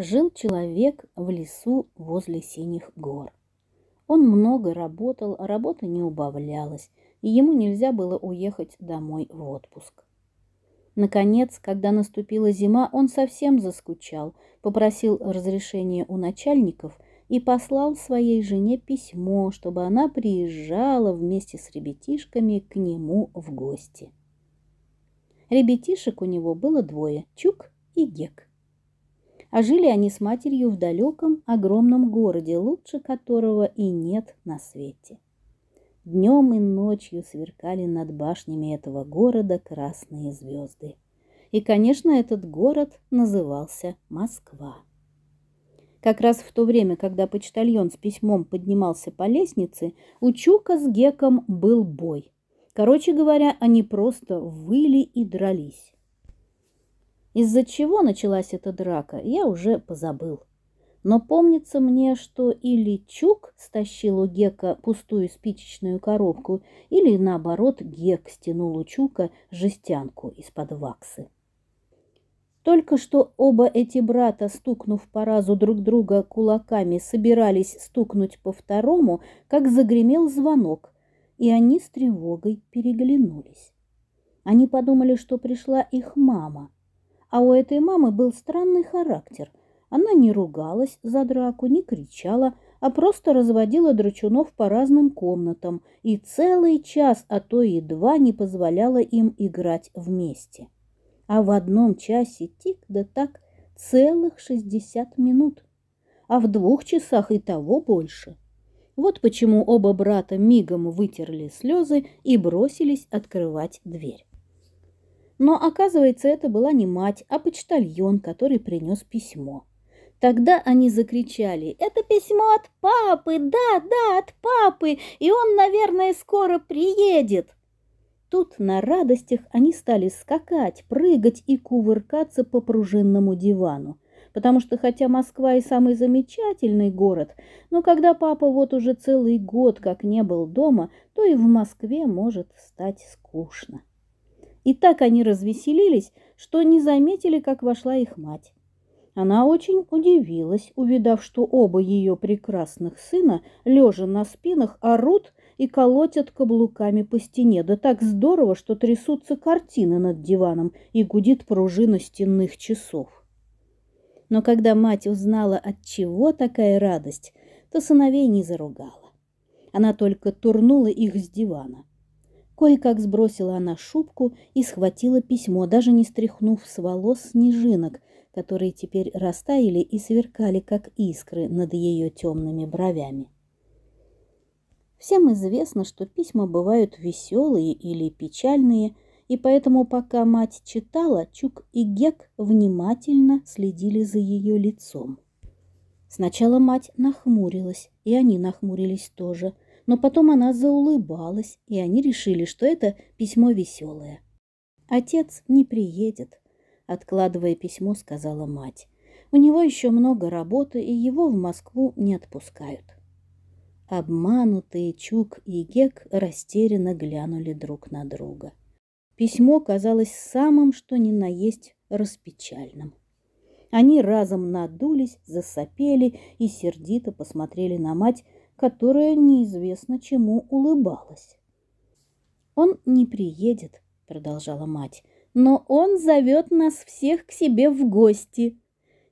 Жил человек в лесу возле синих гор. Он много работал, а работа не убавлялась, и ему нельзя было уехать домой в отпуск. Наконец, когда наступила зима, он совсем заскучал, попросил разрешения у начальников и послал своей жене письмо, чтобы она приезжала вместе с ребятишками к нему в гости. Ребятишек у него было двое – Чук и Гек. А жили они с матерью в далеком огромном городе, лучше которого и нет на свете. Днем и ночью сверкали над башнями этого города красные звезды. И, конечно, этот город назывался Москва. Как раз в то время, когда почтальон с письмом поднимался по лестнице, у Чука с Геком был бой. Короче говоря, они просто выли и дрались. Из-за чего началась эта драка, я уже позабыл. Но помнится мне, что или Чук стащил у Гека пустую спичечную коробку, или наоборот Гек стянул у Чука жестянку из-под ваксы. Только что оба эти брата, стукнув по разу друг друга кулаками, собирались стукнуть по второму, как загремел звонок, и они с тревогой переглянулись. Они подумали, что пришла их мама – а у этой мамы был странный характер. Она не ругалась за драку, не кричала, а просто разводила драчунов по разным комнатам и целый час, а то и два не позволяла им играть вместе. А в одном часе тик да так целых шестьдесят минут, а в двух часах и того больше. Вот почему оба брата мигом вытерли слезы и бросились открывать дверь. Но оказывается, это была не мать, а почтальон, который принес письмо. Тогда они закричали «Это письмо от папы! Да, да, от папы! И он, наверное, скоро приедет!» Тут на радостях они стали скакать, прыгать и кувыркаться по пружинному дивану. Потому что хотя Москва и самый замечательный город, но когда папа вот уже целый год как не был дома, то и в Москве может стать скучно. И так они развеселились, что не заметили, как вошла их мать. Она очень удивилась, увидав, что оба ее прекрасных сына, лежа на спинах, орут и колотят каблуками по стене. Да так здорово, что трясутся картины над диваном и гудит пружина стенных часов. Но когда мать узнала, от чего такая радость, то сыновей не заругала. Она только турнула их с дивана. Кое-как сбросила она шубку и схватила письмо, даже не стряхнув с волос снежинок, которые теперь растаяли и сверкали, как искры над ее темными бровями. Всем известно, что письма бывают веселые или печальные, и поэтому, пока мать читала, Чук и Гек внимательно следили за ее лицом. Сначала мать нахмурилась, и они нахмурились тоже – но потом она заулыбалась, и они решили, что это письмо веселое. «Отец не приедет», — откладывая письмо, сказала мать. «У него еще много работы, и его в Москву не отпускают». Обманутые Чук и Гек растерянно глянули друг на друга. Письмо казалось самым, что ни на есть, распечальным. Они разом надулись, засопели и сердито посмотрели на мать, которая неизвестно чему улыбалась. «Он не приедет», — продолжала мать, — «но он зовет нас всех к себе в гости».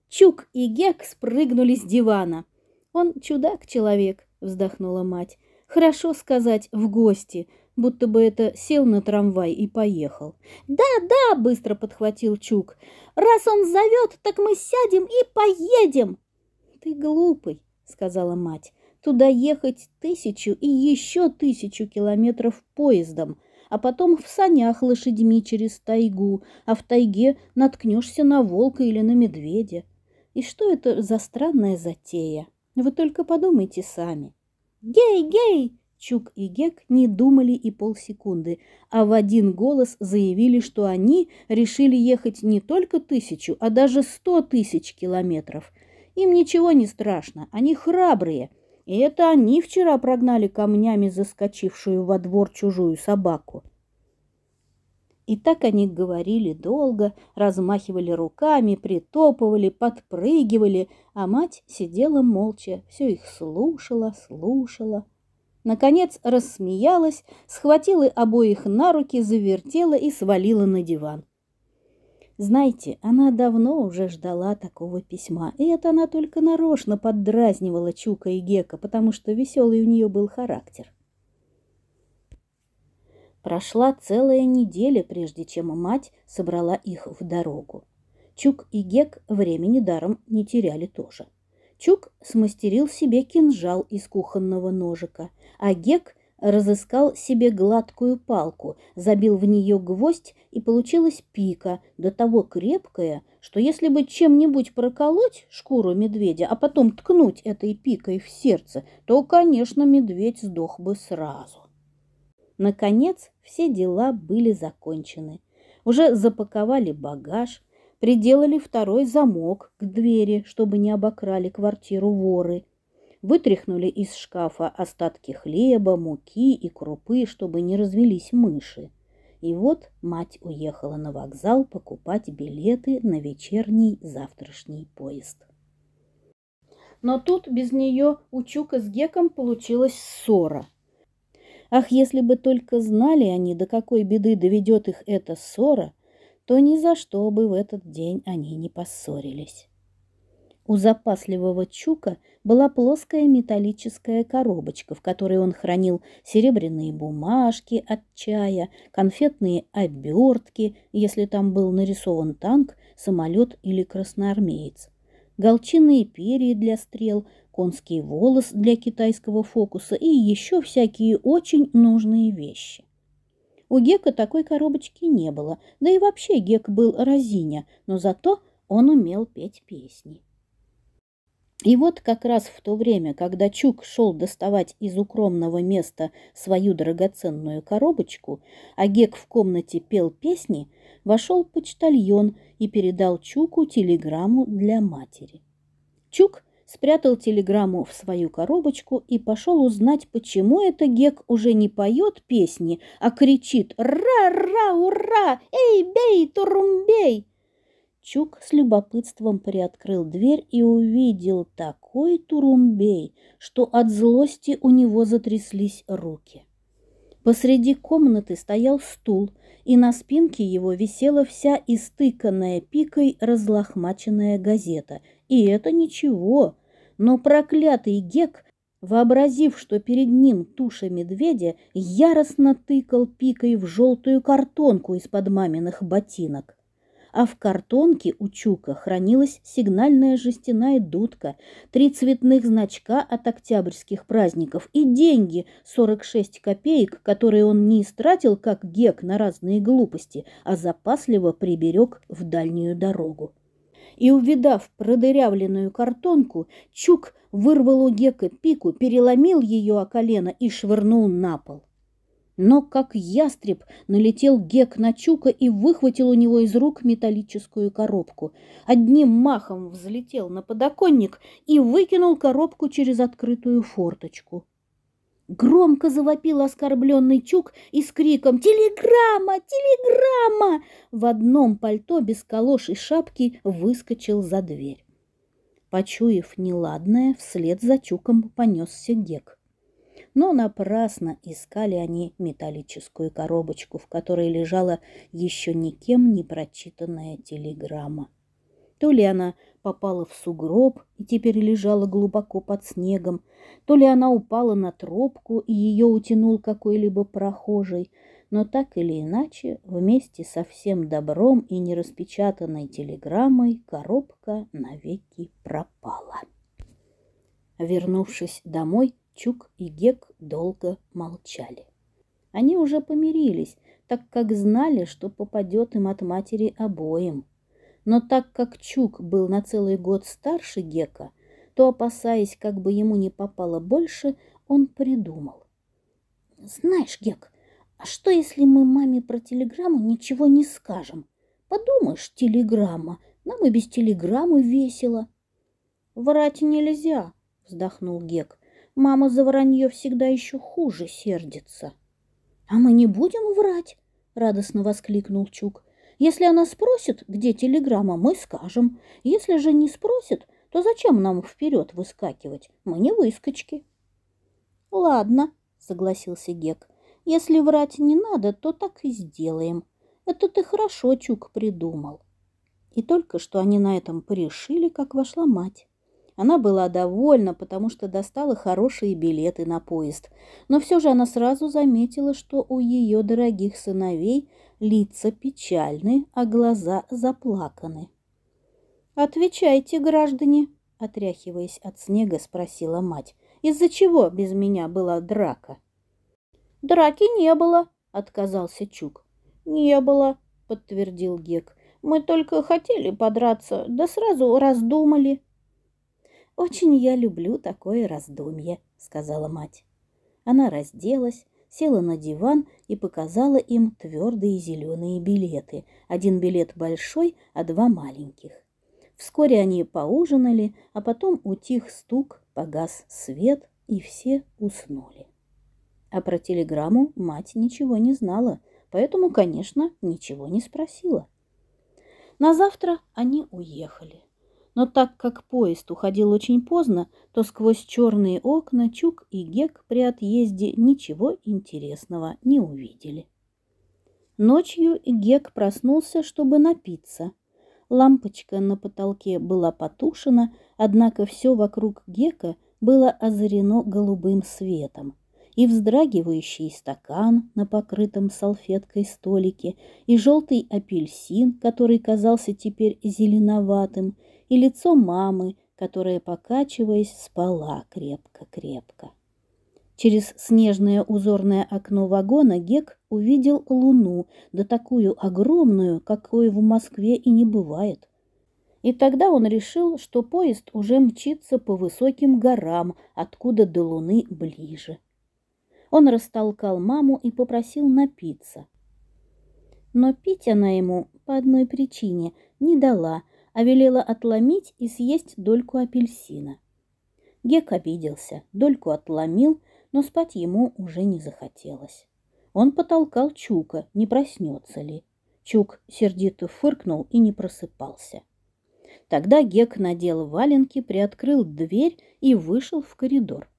Чук и Гек спрыгнули с дивана. «Он чудак-человек», — вздохнула мать. «Хорошо сказать «в гости», будто бы это сел на трамвай и поехал. «Да-да!» – быстро подхватил Чук. «Раз он зовет, так мы сядем и поедем!» «Ты глупый!» – сказала мать. Туда ехать тысячу и еще тысячу километров поездом, а потом в санях лошадьми через тайгу, а в тайге наткнешься на волка или на медведя. И что это за странная затея? Вы только подумайте сами. «Гей, гей!» Чук и Гек не думали и полсекунды, а в один голос заявили, что они решили ехать не только тысячу, а даже сто тысяч километров. Им ничего не страшно, они храбрые – и это они вчера прогнали камнями заскочившую во двор чужую собаку. И так они говорили долго, размахивали руками, притопывали, подпрыгивали, а мать сидела молча, все их слушала, слушала. Наконец рассмеялась, схватила обоих на руки, завертела и свалила на диван. Знаете, она давно уже ждала такого письма, и это она только нарочно поддразнивала Чука и Гека, потому что веселый у нее был характер. Прошла целая неделя, прежде чем мать собрала их в дорогу. Чук и Гек времени даром не теряли тоже. Чук смастерил себе кинжал из кухонного ножика, а Гек разыскал себе гладкую палку, забил в нее гвоздь, и получилась пика, до того крепкая, что если бы чем-нибудь проколоть шкуру медведя, а потом ткнуть этой пикой в сердце, то, конечно, медведь сдох бы сразу. Наконец, все дела были закончены. Уже запаковали багаж, приделали второй замок к двери, чтобы не обокрали квартиру воры – вытряхнули из шкафа остатки хлеба, муки и крупы, чтобы не развелись мыши. И вот мать уехала на вокзал покупать билеты на вечерний завтрашний поезд. Но тут без нее у Чука с Геком получилась ссора. Ах, если бы только знали они, до какой беды доведет их эта ссора, то ни за что бы в этот день они не поссорились. У запасливого Чука – была плоская металлическая коробочка, в которой он хранил серебряные бумажки от чая, конфетные обертки, если там был нарисован танк, самолет или красноармеец, голчиные перья для стрел, конский волос для китайского фокуса и еще всякие очень нужные вещи. У Гека такой коробочки не было, да и вообще Гек был разиня, но зато он умел петь песни. И вот как раз в то время, когда Чук шел доставать из укромного места свою драгоценную коробочку, а Гек в комнате пел песни, вошел почтальон и передал Чуку телеграмму для матери. Чук спрятал телеграмму в свою коробочку и пошел узнать, почему это Гек уже не поет песни, а кричит «Ра-ра, ура! Эй, бей, турумбей!» Чук с любопытством приоткрыл дверь и увидел такой турумбей, что от злости у него затряслись руки. Посреди комнаты стоял стул, и на спинке его висела вся истыканная пикой разлохмаченная газета. И это ничего, но проклятый Гек, вообразив, что перед ним туша медведя, яростно тыкал пикой в желтую картонку из-под маминых ботинок а в картонке у Чука хранилась сигнальная жестяная дудка, три цветных значка от октябрьских праздников и деньги 46 копеек, которые он не истратил, как гек, на разные глупости, а запасливо приберег в дальнюю дорогу. И, увидав продырявленную картонку, Чук вырвал у Гека пику, переломил ее о колено и швырнул на пол. Но как ястреб налетел Гек на Чука и выхватил у него из рук металлическую коробку. Одним махом взлетел на подоконник и выкинул коробку через открытую форточку. Громко завопил оскорбленный Чук и с криком «Телеграмма! Телеграмма!» в одном пальто без калош и шапки выскочил за дверь. Почуяв неладное, вслед за Чуком понесся Гек но напрасно искали они металлическую коробочку, в которой лежала еще никем не прочитанная телеграмма. То ли она попала в сугроб и теперь лежала глубоко под снегом, то ли она упала на тропку и ее утянул какой-либо прохожий, но так или иначе, вместе со всем добром и нераспечатанной телеграммой коробка навеки пропала. Вернувшись домой, Чук и Гек долго молчали. Они уже помирились, так как знали, что попадет им от матери обоим. Но так как Чук был на целый год старше Гека, то, опасаясь, как бы ему не попало больше, он придумал. «Знаешь, Гек, а что, если мы маме про телеграмму ничего не скажем? Подумаешь, телеграмма, нам и без телеграммы весело». «Врать нельзя», — вздохнул Гек. Мама за воронье всегда еще хуже сердится. — А мы не будем врать? — радостно воскликнул Чук. — Если она спросит, где телеграмма, мы скажем. Если же не спросит, то зачем нам вперед выскакивать? Мы не выскочки. — Ладно, — согласился Гек. — Если врать не надо, то так и сделаем. Это ты хорошо, Чук, придумал. И только что они на этом порешили, как вошла мать. Она была довольна, потому что достала хорошие билеты на поезд. Но все же она сразу заметила, что у ее дорогих сыновей лица печальны, а глаза заплаканы. «Отвечайте, граждане!» – отряхиваясь от снега, спросила мать. «Из-за чего без меня была драка?» «Драки не было!» – отказался Чук. «Не было!» – подтвердил Гек. «Мы только хотели подраться, да сразу раздумали». «Очень я люблю такое раздумье», — сказала мать. Она разделась, села на диван и показала им твердые зеленые билеты. Один билет большой, а два маленьких. Вскоре они поужинали, а потом утих стук, погас свет, и все уснули. А про телеграмму мать ничего не знала, поэтому, конечно, ничего не спросила. На завтра они уехали но так как поезд уходил очень поздно, то сквозь черные окна Чук и Гек при отъезде ничего интересного не увидели. Ночью Гек проснулся, чтобы напиться. Лампочка на потолке была потушена, однако все вокруг Гека было озарено голубым светом. И вздрагивающий стакан на покрытом салфеткой столике, и желтый апельсин, который казался теперь зеленоватым, и лицо мамы, которая, покачиваясь, спала крепко-крепко. Через снежное узорное окно вагона Гек увидел луну, да такую огромную, какой в Москве и не бывает. И тогда он решил, что поезд уже мчится по высоким горам, откуда до луны ближе. Он растолкал маму и попросил напиться. Но пить она ему по одной причине не дала – а велела отломить и съесть дольку апельсина. Гек обиделся, дольку отломил, но спать ему уже не захотелось. Он потолкал Чука, не проснется ли. Чук сердито фыркнул и не просыпался. Тогда Гек надел валенки, приоткрыл дверь и вышел в коридор.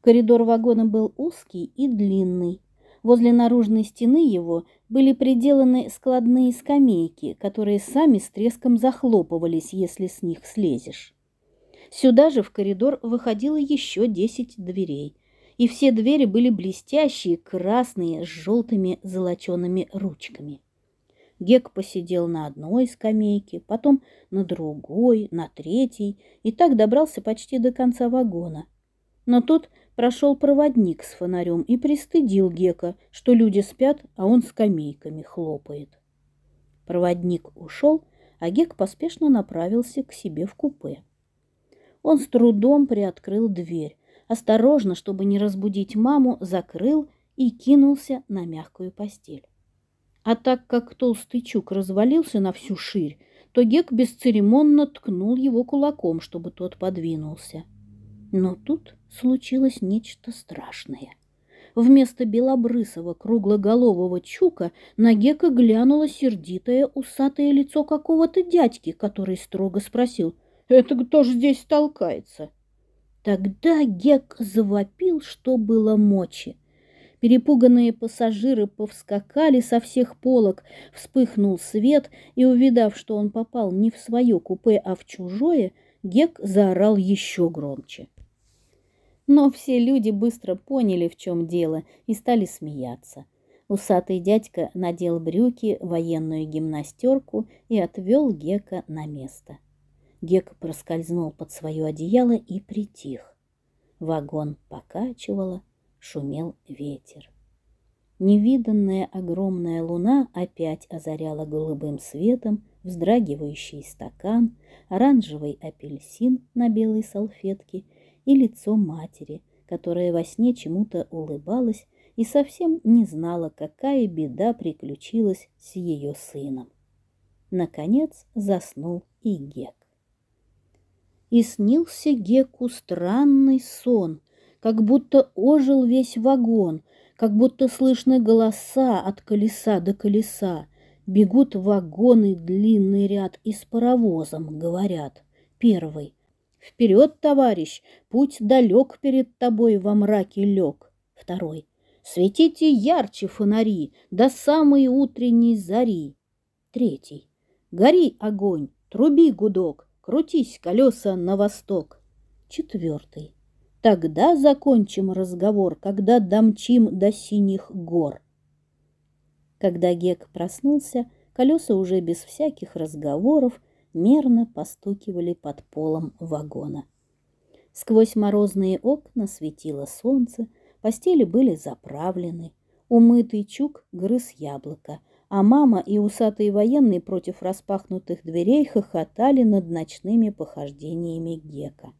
Коридор вагона был узкий и длинный, Возле наружной стены его были приделаны складные скамейки, которые сами с треском захлопывались, если с них слезешь. Сюда же в коридор выходило еще десять дверей, и все двери были блестящие, красные, с желтыми золочеными ручками. Гек посидел на одной скамейке, потом на другой, на третьей, и так добрался почти до конца вагона. Но тут прошел проводник с фонарем и пристыдил Гека, что люди спят, а он скамейками хлопает. Проводник ушел, а Гек поспешно направился к себе в купе. Он с трудом приоткрыл дверь, осторожно, чтобы не разбудить маму, закрыл и кинулся на мягкую постель. А так как толстый чук развалился на всю ширь, то Гек бесцеремонно ткнул его кулаком, чтобы тот подвинулся. — но тут случилось нечто страшное. Вместо белобрысого круглоголового чука на Гека глянуло сердитое усатое лицо какого-то дядьки, который строго спросил «Это кто ж здесь толкается?» Тогда Гек завопил, что было мочи. Перепуганные пассажиры повскакали со всех полок, вспыхнул свет, и, увидав, что он попал не в свое купе, а в чужое, Гек заорал еще громче. Но все люди быстро поняли, в чем дело, и стали смеяться. Усатый дядька надел брюки, военную гимнастерку и отвел Гека на место. Гек проскользнул под свое одеяло и притих. Вагон покачивало, шумел ветер. Невиданная огромная луна опять озаряла голубым светом вздрагивающий стакан, оранжевый апельсин на белой салфетке — и лицо матери, которая во сне чему-то улыбалась и совсем не знала, какая беда приключилась с ее сыном. Наконец заснул и Гек. И снился Геку странный сон, как будто ожил весь вагон, как будто слышны голоса от колеса до колеса. Бегут вагоны длинный ряд и с паровозом, говорят. Первый. Вперед, товарищ, путь далек перед тобой во мраке лег. Второй. Светите ярче фонари до самой утренней зари. Третий. Гори огонь, труби гудок, крутись колеса на восток. Четвертый. Тогда закончим разговор, когда домчим до синих гор. Когда Гек проснулся, колеса уже без всяких разговоров мерно постукивали под полом вагона. Сквозь морозные окна светило солнце, постели были заправлены, умытый чук грыз яблоко, а мама и усатые военные против распахнутых дверей хохотали над ночными похождениями Гека.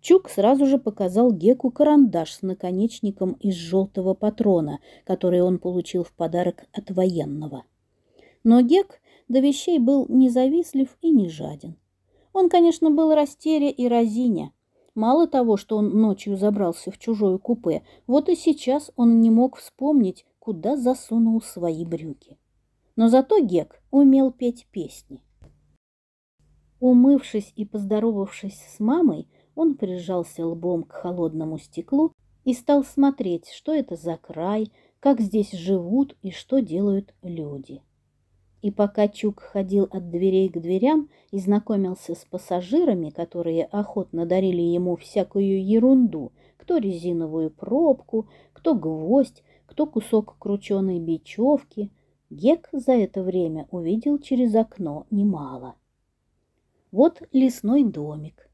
Чук сразу же показал Геку карандаш с наконечником из желтого патрона, который он получил в подарок от военного. Но Гек до вещей был не завистлив и не жаден. Он, конечно, был растеря и разиня. Мало того, что он ночью забрался в чужое купе, вот и сейчас он не мог вспомнить, куда засунул свои брюки. Но зато Гек умел петь песни. Умывшись и поздоровавшись с мамой, он прижался лбом к холодному стеклу и стал смотреть, что это за край, как здесь живут и что делают люди. И пока Чук ходил от дверей к дверям и знакомился с пассажирами, которые охотно дарили ему всякую ерунду, кто резиновую пробку, кто гвоздь, кто кусок крученой бечевки, Гек за это время увидел через окно немало. Вот лесной домик.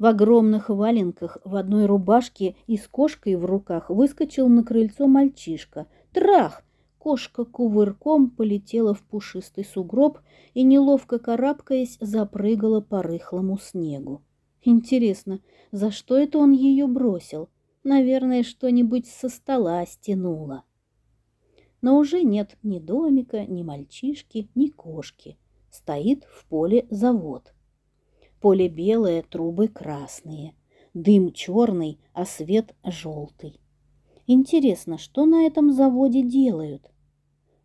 В огромных валенках, в одной рубашке и с кошкой в руках выскочил на крыльцо мальчишка. Трах! Кошка кувырком полетела в пушистый сугроб и, неловко карабкаясь, запрыгала по рыхлому снегу. Интересно, за что это он ее бросил? Наверное, что-нибудь со стола стянуло. Но уже нет ни домика, ни мальчишки, ни кошки. Стоит в поле завод. Поле белое, трубы красные. Дым черный, а свет желтый. Интересно, что на этом заводе делают?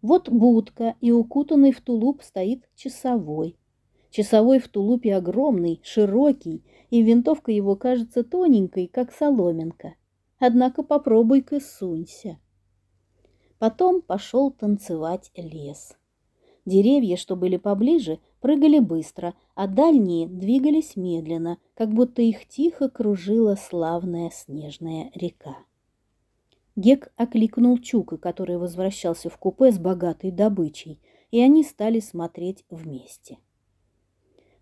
Вот будка, и укутанный в тулуп стоит часовой. Часовой в тулупе огромный, широкий, и винтовка его кажется тоненькой, как соломинка. Однако попробуй-ка сунься. Потом пошел танцевать лес. Деревья, что были поближе, прыгали быстро, а дальние двигались медленно, как будто их тихо кружила славная снежная река. Гек окликнул Чука, который возвращался в купе с богатой добычей, и они стали смотреть вместе.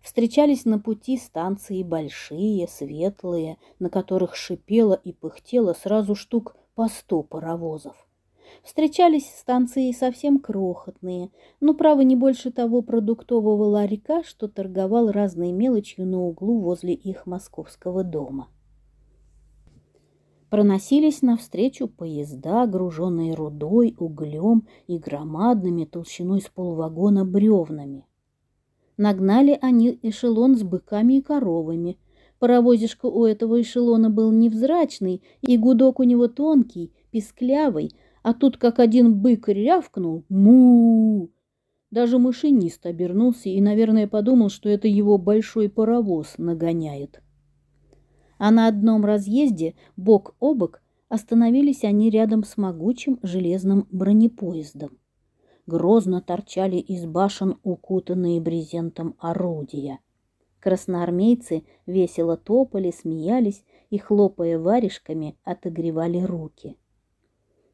Встречались на пути станции большие, светлые, на которых шипело и пыхтело сразу штук по сто паровозов. Встречались станции совсем крохотные, но, право, не больше того продуктового ларька, что торговал разной мелочью на углу возле их московского дома. Проносились навстречу поезда, груженные рудой, углем и громадными толщиной с полвагона бревнами. Нагнали они эшелон с быками и коровами. Паровозишка у этого эшелона был невзрачный, и гудок у него тонкий, писклявый, а тут как один бык рявкнул му Даже машинист обернулся и, наверное, подумал, что это его большой паровоз нагоняет а на одном разъезде, бок о бок, остановились они рядом с могучим железным бронепоездом. Грозно торчали из башен укутанные брезентом орудия. Красноармейцы весело топали, смеялись и, хлопая варежками, отогревали руки.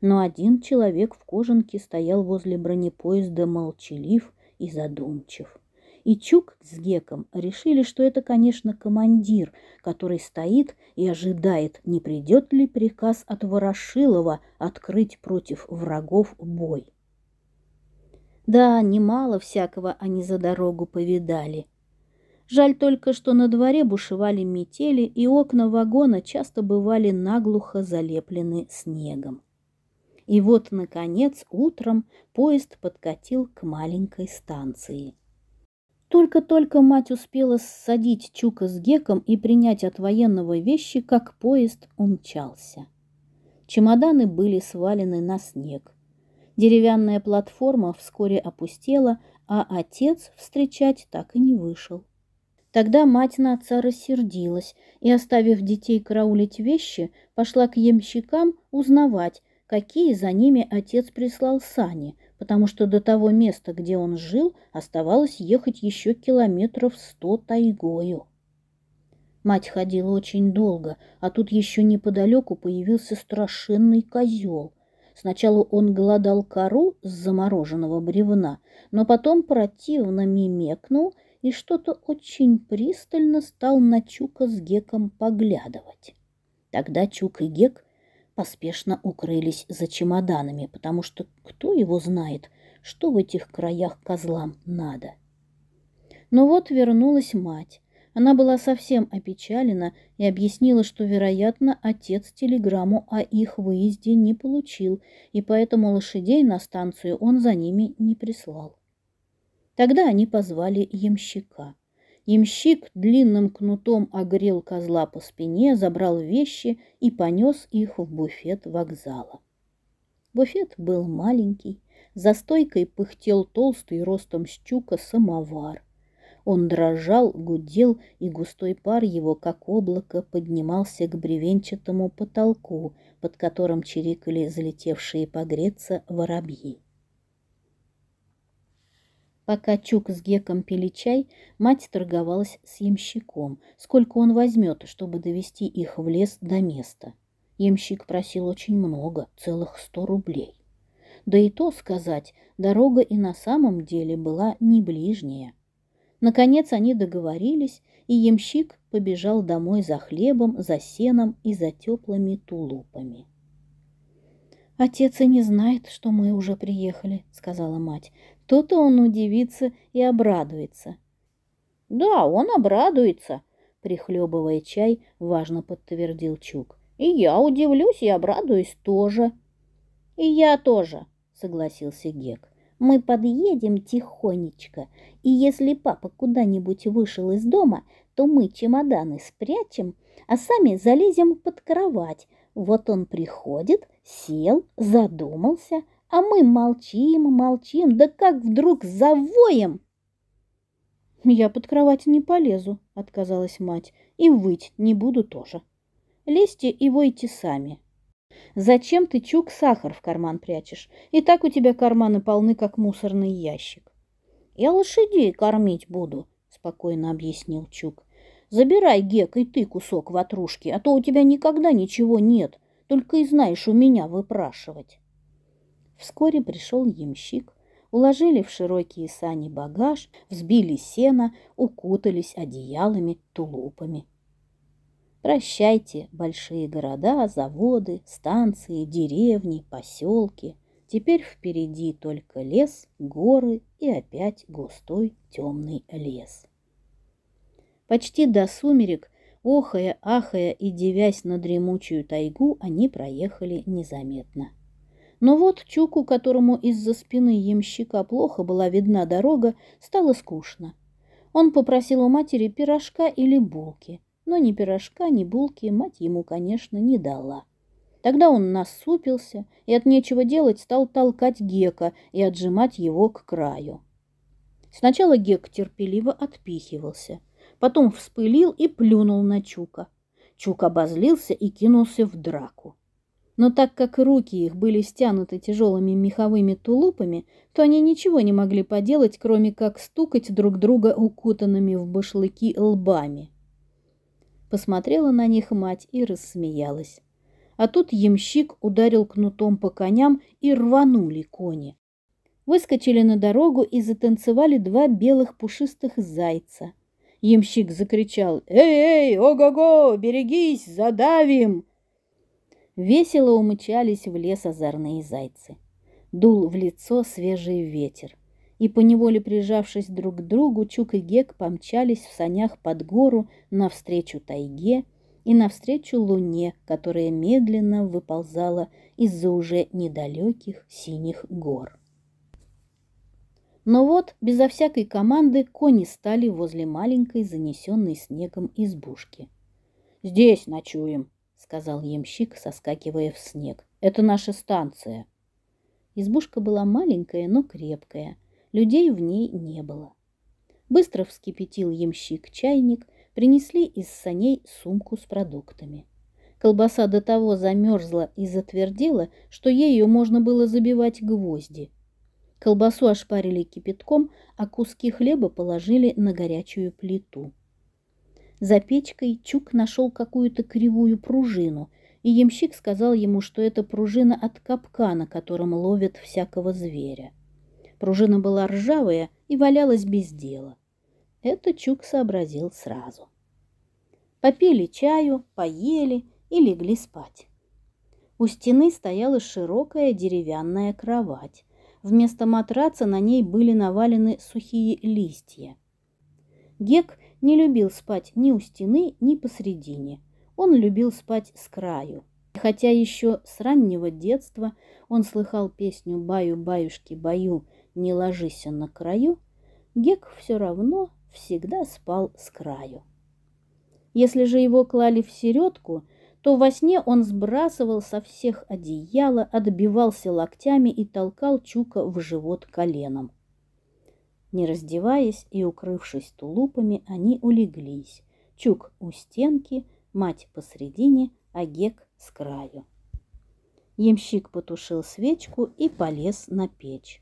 Но один человек в кожанке стоял возле бронепоезда молчалив и задумчив. И Чук с Геком решили, что это, конечно, командир, который стоит и ожидает, не придет ли приказ от Ворошилова открыть против врагов бой. Да, немало всякого они за дорогу повидали. Жаль только, что на дворе бушевали метели, и окна вагона часто бывали наглухо залеплены снегом. И вот, наконец, утром поезд подкатил к маленькой станции – только-только мать успела ссадить Чука с Геком и принять от военного вещи, как поезд умчался. Чемоданы были свалены на снег. Деревянная платформа вскоре опустела, а отец встречать так и не вышел. Тогда мать на отца рассердилась и, оставив детей караулить вещи, пошла к ямщикам узнавать, какие за ними отец прислал сани, потому что до того места, где он жил, оставалось ехать еще километров сто тайгою. Мать ходила очень долго, а тут еще неподалеку появился страшенный козел. Сначала он голодал кору с замороженного бревна, но потом противно мимекнул и что-то очень пристально стал на Чука с Геком поглядывать. Тогда Чук и Гек поспешно укрылись за чемоданами, потому что кто его знает, что в этих краях козлам надо. Но вот вернулась мать. Она была совсем опечалена и объяснила, что, вероятно, отец телеграмму о их выезде не получил, и поэтому лошадей на станцию он за ними не прислал. Тогда они позвали ямщика. Ямщик длинным кнутом огрел козла по спине, забрал вещи и понес их в буфет вокзала. Буфет был маленький, за стойкой пыхтел толстый ростом щука самовар. Он дрожал, гудел, и густой пар его, как облако, поднимался к бревенчатому потолку, под которым чирикали залетевшие погреться воробьи. Пока Чук с Геком пили чай, мать торговалась с ямщиком, сколько он возьмет, чтобы довести их в лес до места. Ямщик просил очень много, целых сто рублей. Да и то сказать, дорога и на самом деле была не ближняя. Наконец они договорились, и ямщик побежал домой за хлебом, за сеном и за теплыми тулупами. «Отец и не знает, что мы уже приехали», — сказала мать. То-то он удивится и обрадуется. «Да, он обрадуется», — прихлебывая чай, важно подтвердил Чук. «И я удивлюсь и обрадуюсь тоже». «И я тоже», — согласился Гек. «Мы подъедем тихонечко, и если папа куда-нибудь вышел из дома, то мы чемоданы спрячем, а сами залезем под кровать. Вот он приходит, сел, задумался, а мы молчим молчим, да как вдруг завоем!» «Я под кровать не полезу», — отказалась мать, — «и выть не буду тоже. Лезьте и войте сами». «Зачем ты, Чук, сахар в карман прячешь? И так у тебя карманы полны, как мусорный ящик». «Я лошадей кормить буду», — спокойно объяснил Чук. «Забирай, Гек, и ты кусок ватрушки, а то у тебя никогда ничего нет, только и знаешь у меня выпрашивать». Вскоре пришел ямщик, уложили в широкие сани багаж, взбили сено, укутались одеялами, тулупами. Прощайте большие города, заводы, станции, деревни, поселки. Теперь впереди только лес, горы и опять густой темный лес. Почти до сумерек, охая, ахая и девясь на дремучую тайгу, они проехали незаметно. Но вот Чуку, которому из-за спины ямщика плохо была видна дорога, стало скучно. Он попросил у матери пирожка или булки, но ни пирожка, ни булки мать ему, конечно, не дала. Тогда он насупился и от нечего делать стал толкать Гека и отжимать его к краю. Сначала Гек терпеливо отпихивался, потом вспылил и плюнул на Чука. Чук обозлился и кинулся в драку но так как руки их были стянуты тяжелыми меховыми тулупами, то они ничего не могли поделать, кроме как стукать друг друга укутанными в башлыки лбами. Посмотрела на них мать и рассмеялась. А тут ямщик ударил кнутом по коням и рванули кони. Выскочили на дорогу и затанцевали два белых пушистых зайца. Ямщик закричал «Эй, эй, ого-го, берегись, задавим!» Весело умчались в лес озорные зайцы. Дул в лицо свежий ветер. И поневоле прижавшись друг к другу, Чук и Гек помчались в санях под гору навстречу тайге и навстречу луне, которая медленно выползала из-за уже недалеких синих гор. Но вот, безо всякой команды, кони стали возле маленькой занесенной снегом избушки. «Здесь ночуем», сказал ямщик, соскакивая в снег. Это наша станция. Избушка была маленькая, но крепкая. Людей в ней не было. Быстро вскипятил ямщик чайник, принесли из саней сумку с продуктами. Колбаса до того замерзла и затвердела, что ею можно было забивать гвозди. Колбасу ошпарили кипятком, а куски хлеба положили на горячую плиту. За печкой Чук нашел какую-то кривую пружину, и ямщик сказал ему, что это пружина от капка, на котором ловят всякого зверя. Пружина была ржавая и валялась без дела. Это Чук сообразил сразу. Попили чаю, поели и легли спать. У стены стояла широкая деревянная кровать. Вместо матраца на ней были навалены сухие листья. Гек не любил спать ни у стены, ни посредине. Он любил спать с краю. хотя еще с раннего детства он слыхал песню «Баю-баюшки, баю, не ложися на краю», Гек все равно всегда спал с краю. Если же его клали в середку, то во сне он сбрасывал со всех одеяла, отбивался локтями и толкал Чука в живот коленом. Не раздеваясь и укрывшись тулупами, они улеглись. Чук у стенки, мать посредине, а гек с краю. Емщик потушил свечку и полез на печь.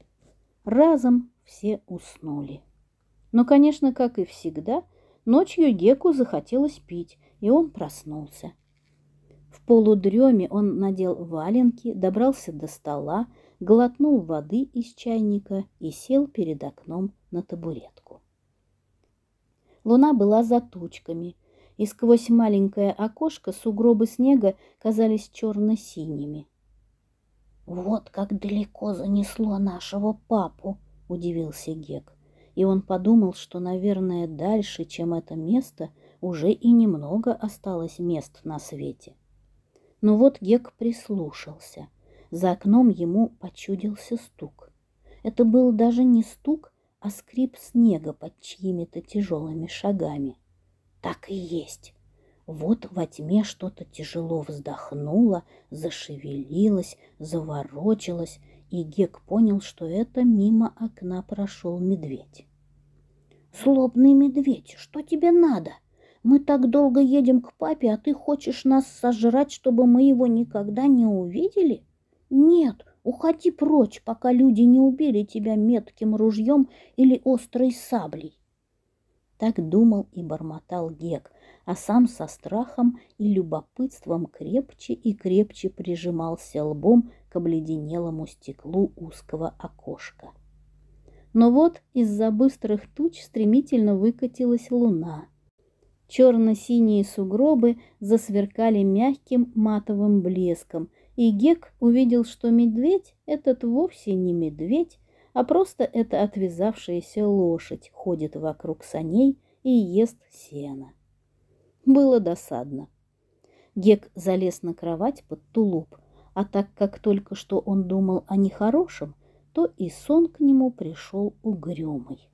Разом все уснули. Но, конечно, как и всегда, ночью Геку захотелось пить, и он проснулся. В полудреме он надел валенки, добрался до стола, глотнул воды из чайника и сел перед окном на табуретку. Луна была за тучками, и сквозь маленькое окошко сугробы снега казались черно-синими. «Вот как далеко занесло нашего папу!» — удивился Гек. И он подумал, что, наверное, дальше, чем это место, уже и немного осталось мест на свете. Но вот Гек прислушался — за окном ему почудился стук. Это был даже не стук, а скрип снега под чьими-то тяжелыми шагами. Так и есть. Вот во тьме что-то тяжело вздохнуло, зашевелилось, заворочилось, и Гек понял, что это мимо окна прошел медведь. «Злобный медведь, что тебе надо? Мы так долго едем к папе, а ты хочешь нас сожрать, чтобы мы его никогда не увидели?» Нет, уходи прочь, пока люди не убили тебя метким ружьем или острой саблей. Так думал и бормотал Гек, а сам со страхом и любопытством крепче и крепче прижимался лбом к обледенелому стеклу узкого окошка. Но вот из-за быстрых туч стремительно выкатилась луна. Черно-синие сугробы засверкали мягким матовым блеском – и Гек увидел, что медведь этот вовсе не медведь, а просто эта отвязавшаяся лошадь ходит вокруг саней и ест сено. Было досадно. Гек залез на кровать под тулуп, а так как только что он думал о нехорошем, то и сон к нему пришел угрюмый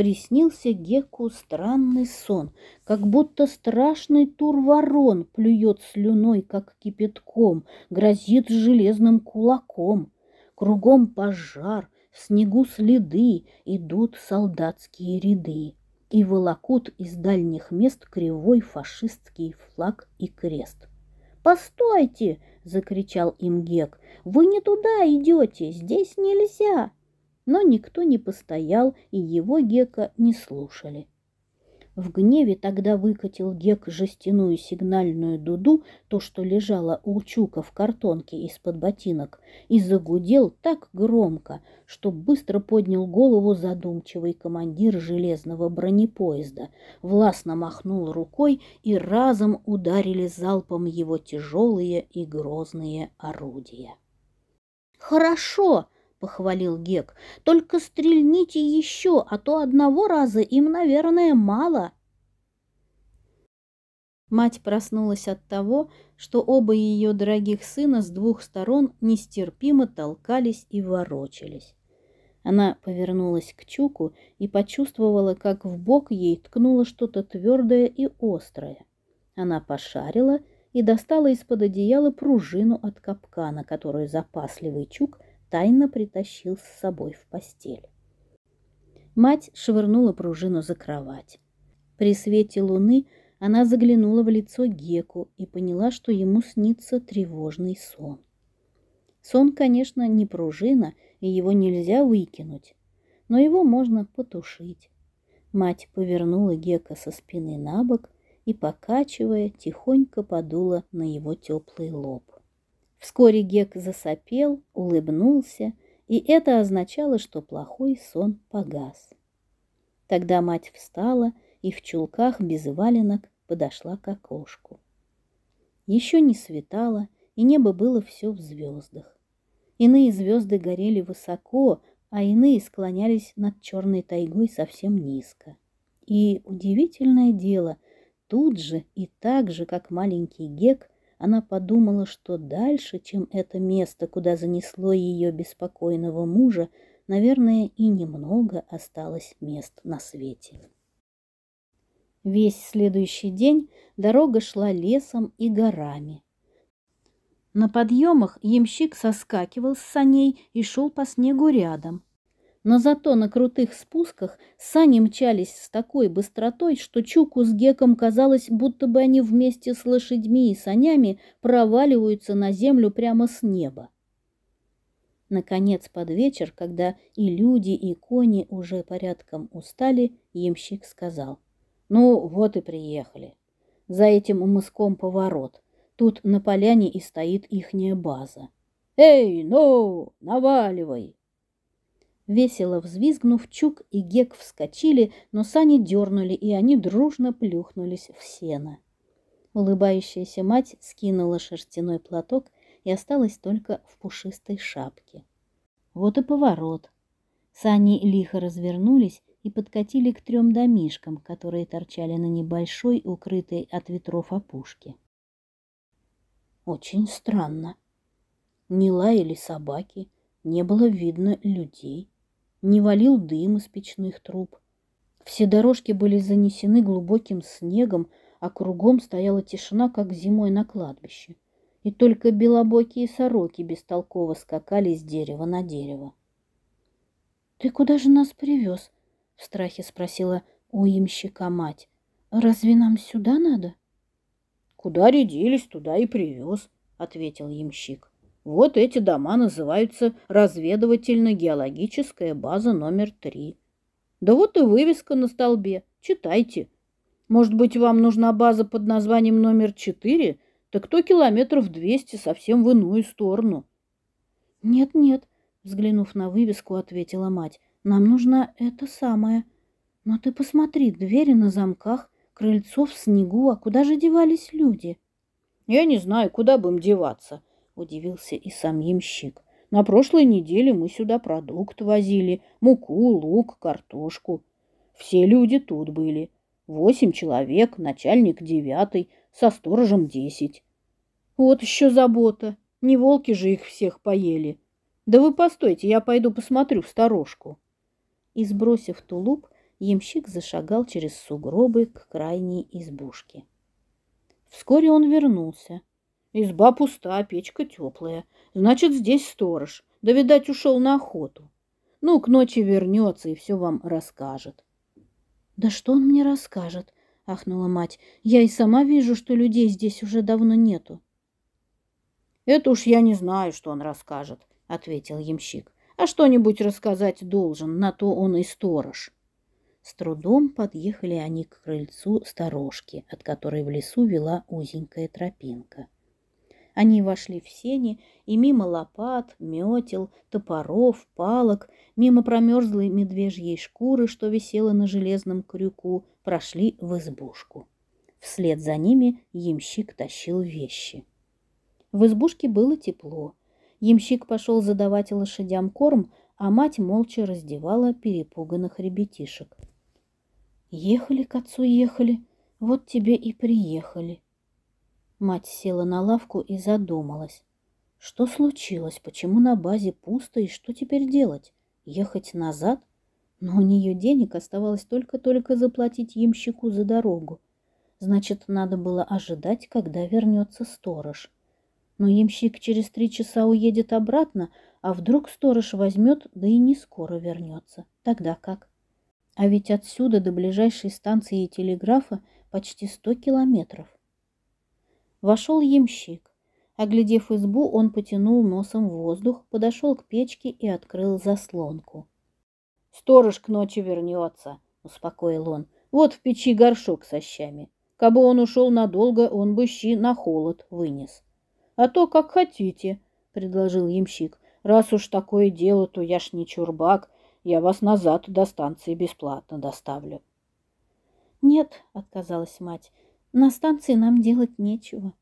приснился Геку странный сон, как будто страшный тур-ворон плюет слюной, как кипятком, грозит железным кулаком. Кругом пожар, в снегу следы, идут солдатские ряды и волокут из дальних мест кривой фашистский флаг и крест. «Постойте!» — закричал им Гек. «Вы не туда идете, здесь нельзя!» но никто не постоял, и его Гека не слушали. В гневе тогда выкатил Гек жестяную сигнальную дуду, то, что лежало у Чука в картонке из-под ботинок, и загудел так громко, что быстро поднял голову задумчивый командир железного бронепоезда, властно махнул рукой и разом ударили залпом его тяжелые и грозные орудия. «Хорошо!» похвалил Гек. «Только стрельните еще, а то одного раза им, наверное, мало». Мать проснулась от того, что оба ее дорогих сына с двух сторон нестерпимо толкались и ворочались. Она повернулась к Чуку и почувствовала, как в бок ей ткнуло что-то твердое и острое. Она пошарила и достала из-под одеяла пружину от капкана, которую запасливый Чук – тайно притащил с собой в постель. Мать швырнула пружину за кровать. При свете луны она заглянула в лицо Геку и поняла, что ему снится тревожный сон. Сон, конечно, не пружина, и его нельзя выкинуть, но его можно потушить. Мать повернула Гека со спины на бок и, покачивая, тихонько подула на его теплый лоб. Вскоре Гек засопел, улыбнулся, и это означало, что плохой сон погас. Тогда мать встала и в чулках без валенок подошла к окошку. Еще не светало, и небо было все в звездах. Иные звезды горели высоко, а иные склонялись над черной тайгой совсем низко. И, удивительное дело, тут же и так же, как маленький Гек, она подумала, что дальше, чем это место, куда занесло ее беспокойного мужа, наверное, и немного осталось мест на свете. Весь следующий день дорога шла лесом и горами. На подъемах ямщик соскакивал с саней и шел по снегу рядом – но зато на крутых спусках сани мчались с такой быстротой, что Чуку с Геком казалось, будто бы они вместе с лошадьми и санями проваливаются на землю прямо с неба. Наконец, под вечер, когда и люди, и кони уже порядком устали, ямщик сказал. «Ну, вот и приехали. За этим мыском поворот. Тут на поляне и стоит ихняя база. «Эй, ну, наваливай!» Весело взвизгнув, Чук и Гек вскочили, но сани дернули, и они дружно плюхнулись в сено. Улыбающаяся мать скинула шерстяной платок и осталась только в пушистой шапке. Вот и поворот. Сани лихо развернулись и подкатили к трем домишкам, которые торчали на небольшой, укрытой от ветров опушке. Очень странно. Не лаяли собаки, не было видно людей не валил дым из печных труб. Все дорожки были занесены глубоким снегом, а кругом стояла тишина, как зимой на кладбище. И только белобокие сороки бестолково скакали с дерева на дерево. «Ты куда же нас привез?» — в страхе спросила у мать. «Разве нам сюда надо?» «Куда рядились, туда и привез», — ответил ямщик. Вот эти дома называются разведывательно-геологическая база номер три. Да вот и вывеска на столбе. Читайте. Может быть, вам нужна база под названием номер четыре? Так то километров двести совсем в иную сторону. Нет-нет, взглянув на вывеску, ответила мать. Нам нужна эта самая. Но ты посмотри, двери на замках, крыльцо в снегу, а куда же девались люди? Я не знаю, куда бы им деваться, Удивился и сам ямщик. На прошлой неделе мы сюда продукт возили, муку, лук, картошку. Все люди тут были. Восемь человек, начальник девятый, со сторожем десять. Вот еще забота. Не волки же их всех поели. Да вы постойте, я пойду посмотрю в сторожку. И сбросив тулуп, ямщик зашагал через сугробы к крайней избушке. Вскоре он вернулся. Изба пуста, печка теплая. Значит, здесь сторож. Да, видать, ушел на охоту. Ну, к ночи вернется и все вам расскажет. Да что он мне расскажет? Ахнула мать. Я и сама вижу, что людей здесь уже давно нету. Это уж я не знаю, что он расскажет, ответил ямщик. А что-нибудь рассказать должен, на то он и сторож. С трудом подъехали они к крыльцу сторожки, от которой в лесу вела узенькая тропинка. Они вошли в сени, и мимо лопат, метел, топоров, палок, мимо промерзлой медвежьей шкуры, что висела на железном крюку, прошли в избушку. Вслед за ними ямщик тащил вещи. В избушке было тепло. Ямщик пошел задавать лошадям корм, а мать молча раздевала перепуганных ребятишек. «Ехали к отцу, ехали, вот тебе и приехали», Мать села на лавку и задумалась. Что случилось? Почему на базе пусто и что теперь делать? Ехать назад? Но у нее денег оставалось только-только заплатить ямщику за дорогу. Значит, надо было ожидать, когда вернется сторож. Но ямщик через три часа уедет обратно, а вдруг сторож возьмет, да и не скоро вернется. Тогда как? А ведь отсюда до ближайшей станции телеграфа почти сто километров. Вошел ямщик. Оглядев избу, он потянул носом воздух, подошел к печке и открыл заслонку. «Сторож к ночи вернется», — успокоил он. «Вот в печи горшок со щами. Кабы он ушел надолго, он бы щи на холод вынес». «А то как хотите», — предложил ямщик. «Раз уж такое дело, то я ж не чурбак. Я вас назад до станции бесплатно доставлю». «Нет», — отказалась мать, — на станции нам делать нечего.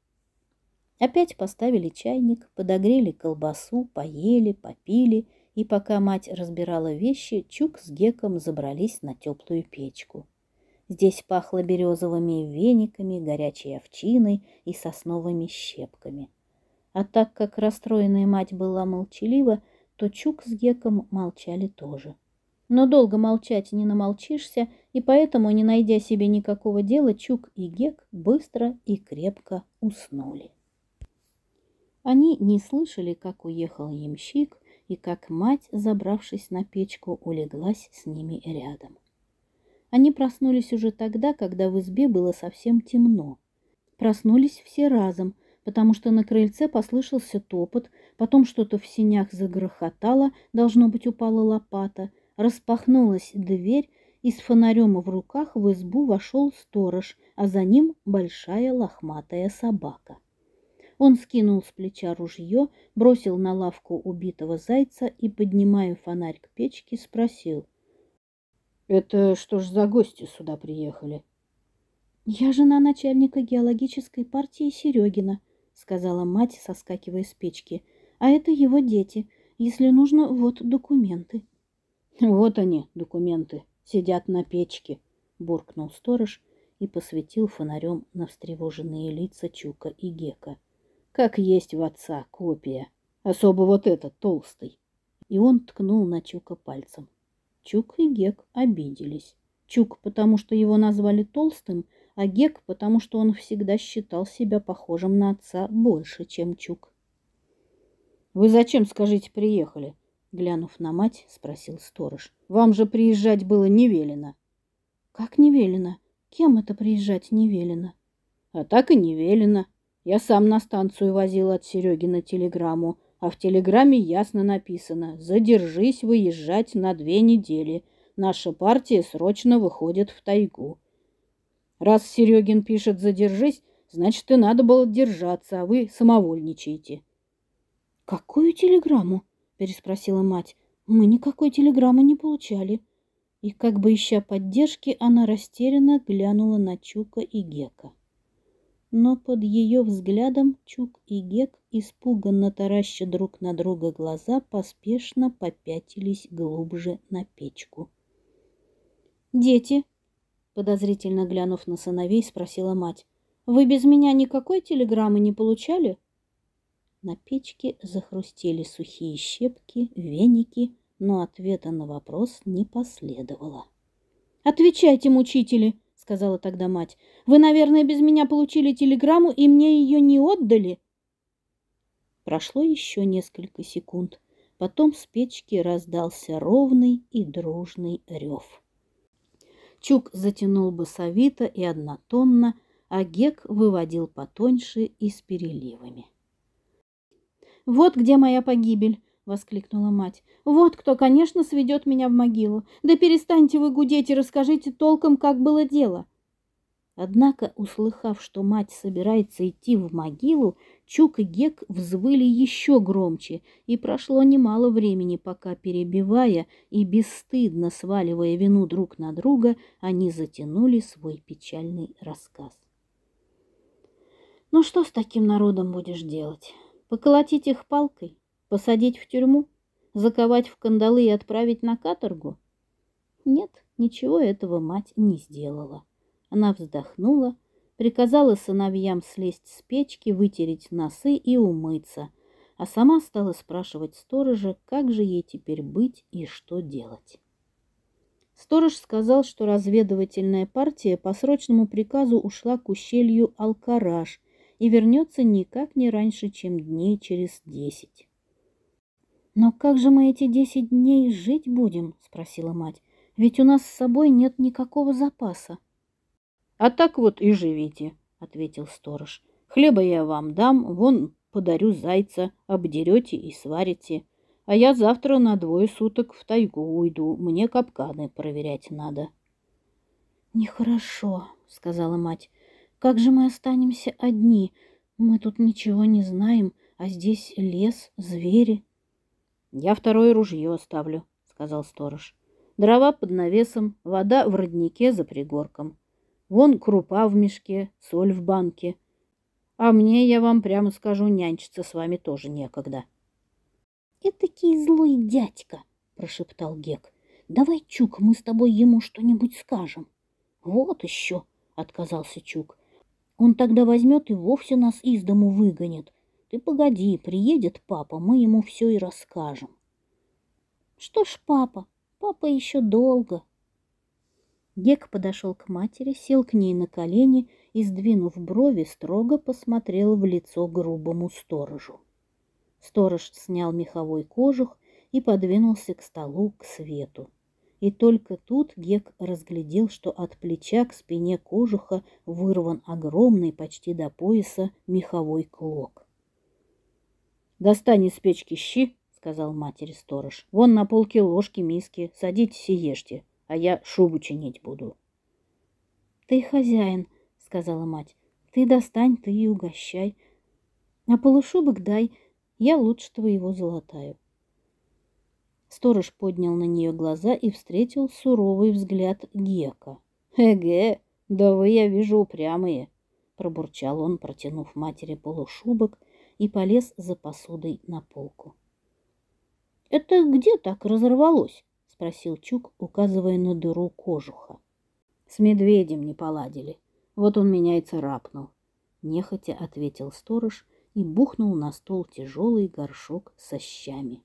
Опять поставили чайник, подогрели колбасу, поели, попили, и пока мать разбирала вещи, Чук с Геком забрались на теплую печку. Здесь пахло березовыми вениками, горячей овчиной и сосновыми щепками. А так как расстроенная мать была молчалива, то Чук с Геком молчали тоже. — но долго молчать не намолчишься, и поэтому, не найдя себе никакого дела, Чук и Гек быстро и крепко уснули. Они не слышали, как уехал ямщик, и как мать, забравшись на печку, улеглась с ними рядом. Они проснулись уже тогда, когда в избе было совсем темно. Проснулись все разом, потому что на крыльце послышался топот, потом что-то в синях загрохотало, должно быть, упала лопата, Распахнулась дверь, и с фонарем в руках в избу вошел сторож, а за ним большая лохматая собака. Он скинул с плеча ружье, бросил на лавку убитого зайца и, поднимая фонарь к печке, спросил. «Это что ж за гости сюда приехали?» «Я жена начальника геологической партии Серегина», — сказала мать, соскакивая с печки. «А это его дети. Если нужно, вот документы». Вот они, документы, сидят на печке, буркнул сторож и посветил фонарем на встревоженные лица Чука и Гека. Как есть в отца копия, особо вот этот толстый. И он ткнул на Чука пальцем. Чук и Гек обиделись. Чук, потому что его назвали толстым, а Гек, потому что он всегда считал себя похожим на отца больше, чем Чук. «Вы зачем, скажите, приехали?» Глянув на мать, спросил сторож. «Вам же приезжать было не велено». «Как не велено? Кем это приезжать не велено?» «А так и не велено. Я сам на станцию возил от Сереги на телеграмму, а в телеграмме ясно написано «Задержись выезжать на две недели. Наша партия срочно выходит в тайгу». «Раз Серегин пишет «задержись», значит, и надо было держаться, а вы самовольничаете». «Какую телеграмму?» переспросила мать. «Мы никакой телеграммы не получали». И как бы ища поддержки, она растерянно глянула на Чука и Гека. Но под ее взглядом Чук и Гек, испуганно тараща друг на друга глаза, поспешно попятились глубже на печку. «Дети!» — подозрительно глянув на сыновей, спросила мать. «Вы без меня никакой телеграммы не получали?» На печке захрустели сухие щепки, веники, но ответа на вопрос не последовало. «Отвечайте, мучители!» — сказала тогда мать. «Вы, наверное, без меня получили телеграмму, и мне ее не отдали?» Прошло еще несколько секунд. Потом с печки раздался ровный и дружный рев. Чук затянул басовито и однотонно, а Гек выводил потоньше и с переливами. «Вот где моя погибель!» — воскликнула мать. «Вот кто, конечно, сведет меня в могилу. Да перестаньте вы гудеть и расскажите толком, как было дело!» Однако, услыхав, что мать собирается идти в могилу, Чук и Гек взвыли еще громче, и прошло немало времени, пока, перебивая и бесстыдно сваливая вину друг на друга, они затянули свой печальный рассказ. «Ну что с таким народом будешь делать?» Поколотить их палкой? Посадить в тюрьму? Заковать в кандалы и отправить на каторгу? Нет, ничего этого мать не сделала. Она вздохнула, приказала сыновьям слезть с печки, вытереть носы и умыться, а сама стала спрашивать сторожа, как же ей теперь быть и что делать. Сторож сказал, что разведывательная партия по срочному приказу ушла к ущелью Алкараж и вернется никак не раньше, чем дней через десять. «Но как же мы эти десять дней жить будем?» – спросила мать. «Ведь у нас с собой нет никакого запаса». «А так вот и живите», – ответил сторож. «Хлеба я вам дам, вон подарю зайца, обдерете и сварите. А я завтра на двое суток в тайгу уйду, мне капканы проверять надо». «Нехорошо», — сказала мать. Как же мы останемся одни? Мы тут ничего не знаем, а здесь лес, звери. Я второе ружье оставлю, сказал сторож. Дрова под навесом, вода в роднике за пригорком. Вон крупа в мешке, соль в банке. А мне, я вам прямо скажу, нянчиться с вами тоже некогда. — Этакий злой дядька, — прошептал Гек. — Давай, Чук, мы с тобой ему что-нибудь скажем. — Вот еще, — отказался Чук. Он тогда возьмет и вовсе нас из дому выгонит. Ты погоди, приедет папа, мы ему все и расскажем. Что ж, папа, папа еще долго. Гек подошел к матери, сел к ней на колени и, сдвинув брови, строго посмотрел в лицо грубому сторожу. Сторож снял меховой кожух и подвинулся к столу к свету. И только тут Гек разглядел, что от плеча к спине кожуха вырван огромный, почти до пояса, меховой клок. «Достань из печки щи», — сказал матери сторож. «Вон на полке ложки, миски. Садитесь и ешьте, а я шубу чинить буду». «Ты хозяин», — сказала мать. «Ты достань, ты и угощай. А полушубок дай, я лучше твоего золотаю». Сторож поднял на нее глаза и встретил суровый взгляд Гека. «Эге, да вы, я вижу, упрямые!» Пробурчал он, протянув матери полушубок и полез за посудой на полку. «Это где так разорвалось?» — спросил Чук, указывая на дыру кожуха. «С медведем не поладили. Вот он меня и царапнул», — нехотя ответил сторож и бухнул на стол тяжелый горшок со щами.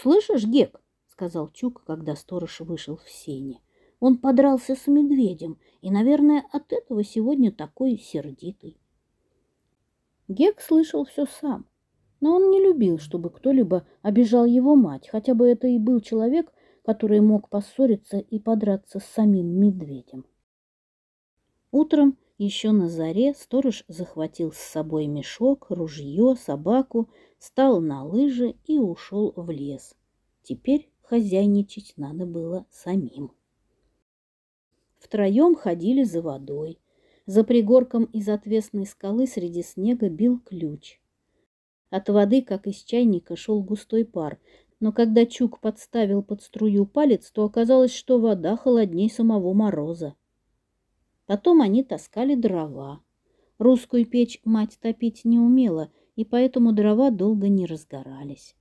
«Слышишь, Гек?» — сказал Чук, когда сторож вышел в сене. «Он подрался с медведем и, наверное, от этого сегодня такой сердитый». Гек слышал все сам, но он не любил, чтобы кто-либо обижал его мать, хотя бы это и был человек, который мог поссориться и подраться с самим медведем. Утром еще на заре сторож захватил с собой мешок, ружье, собаку, стал на лыжи и ушел в лес. Теперь хозяйничать надо было самим. Втроем ходили за водой. За пригорком из отвесной скалы среди снега бил ключ. От воды, как из чайника, шел густой пар, но когда Чук подставил под струю палец, то оказалось, что вода холодней самого мороза. Потом они таскали дрова. Русскую печь мать топить не умела — и поэтому дрова долго не разгорались.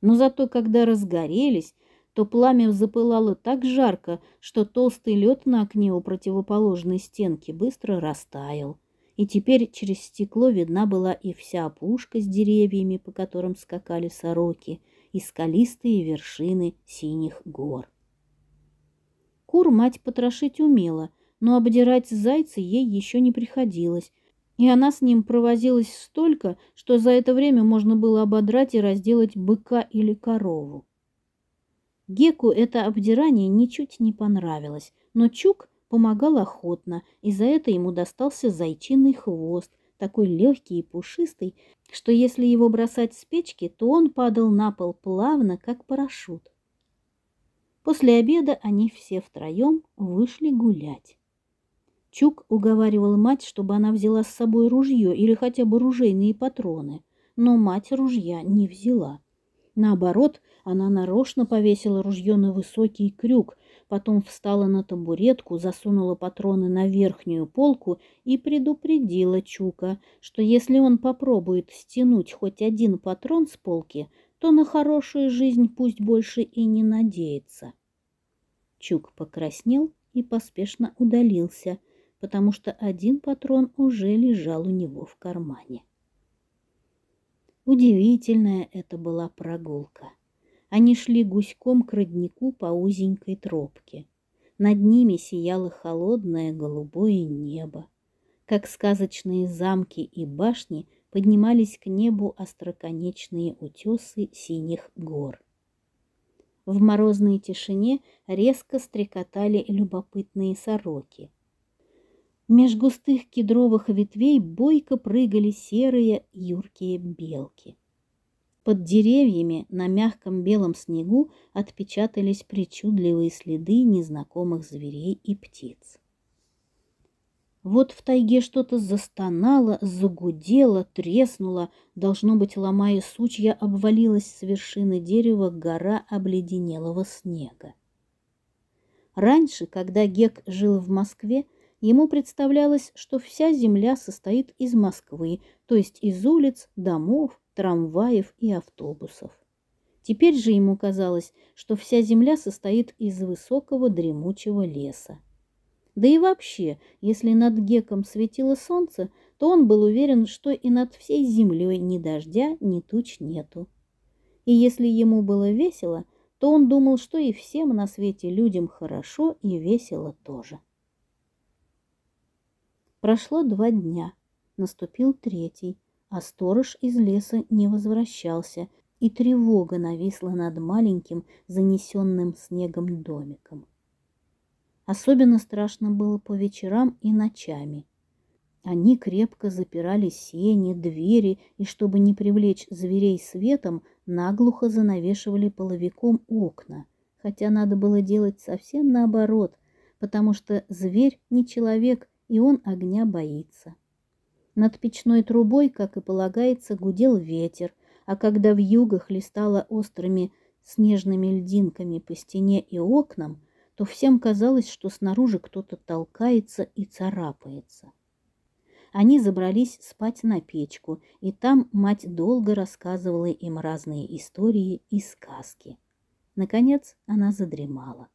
Но зато, когда разгорелись, то пламя запылало так жарко, что толстый лед на окне у противоположной стенки быстро растаял, и теперь через стекло видна была и вся опушка с деревьями, по которым скакали сороки, и скалистые вершины синих гор. Кур мать потрошить умела, но обдирать зайца ей еще не приходилось, и она с ним провозилась столько, что за это время можно было ободрать и разделать быка или корову. Геку это обдирание ничуть не понравилось, но Чук помогал охотно, и за это ему достался зайчиный хвост, такой легкий и пушистый, что если его бросать с печки, то он падал на пол плавно, как парашют. После обеда они все втроем вышли гулять. Чук уговаривал мать, чтобы она взяла с собой ружье или хотя бы ружейные патроны, но мать ружья не взяла. Наоборот, она нарочно повесила ружье на высокий крюк, потом встала на табуретку, засунула патроны на верхнюю полку и предупредила Чука, что если он попробует стянуть хоть один патрон с полки, то на хорошую жизнь пусть больше и не надеется. Чук покраснел и поспешно удалился – потому что один патрон уже лежал у него в кармане. Удивительная это была прогулка. Они шли гуськом к роднику по узенькой тропке. Над ними сияло холодное голубое небо. Как сказочные замки и башни поднимались к небу остроконечные утесы синих гор. В морозной тишине резко стрекотали любопытные сороки – Меж густых кедровых ветвей бойко прыгали серые юркие белки. Под деревьями на мягком белом снегу отпечатались причудливые следы незнакомых зверей и птиц. Вот в тайге что-то застонало, загудело, треснуло. Должно быть, ломая сучья, обвалилась с вершины дерева гора обледенелого снега. Раньше, когда Гек жил в Москве, Ему представлялось, что вся земля состоит из Москвы, то есть из улиц, домов, трамваев и автобусов. Теперь же ему казалось, что вся земля состоит из высокого дремучего леса. Да и вообще, если над Геком светило солнце, то он был уверен, что и над всей землей ни дождя, ни туч нету. И если ему было весело, то он думал, что и всем на свете людям хорошо и весело тоже. Прошло два дня, наступил третий, а сторож из леса не возвращался, и тревога нависла над маленьким, занесенным снегом домиком. Особенно страшно было по вечерам и ночами. Они крепко запирали сени, двери, и чтобы не привлечь зверей светом, наглухо занавешивали половиком окна, хотя надо было делать совсем наоборот, потому что зверь не человек и он огня боится. Над печной трубой, как и полагается, гудел ветер, а когда в югах листало острыми снежными льдинками по стене и окнам, то всем казалось, что снаружи кто-то толкается и царапается. Они забрались спать на печку, и там мать долго рассказывала им разные истории и сказки. Наконец она задремала.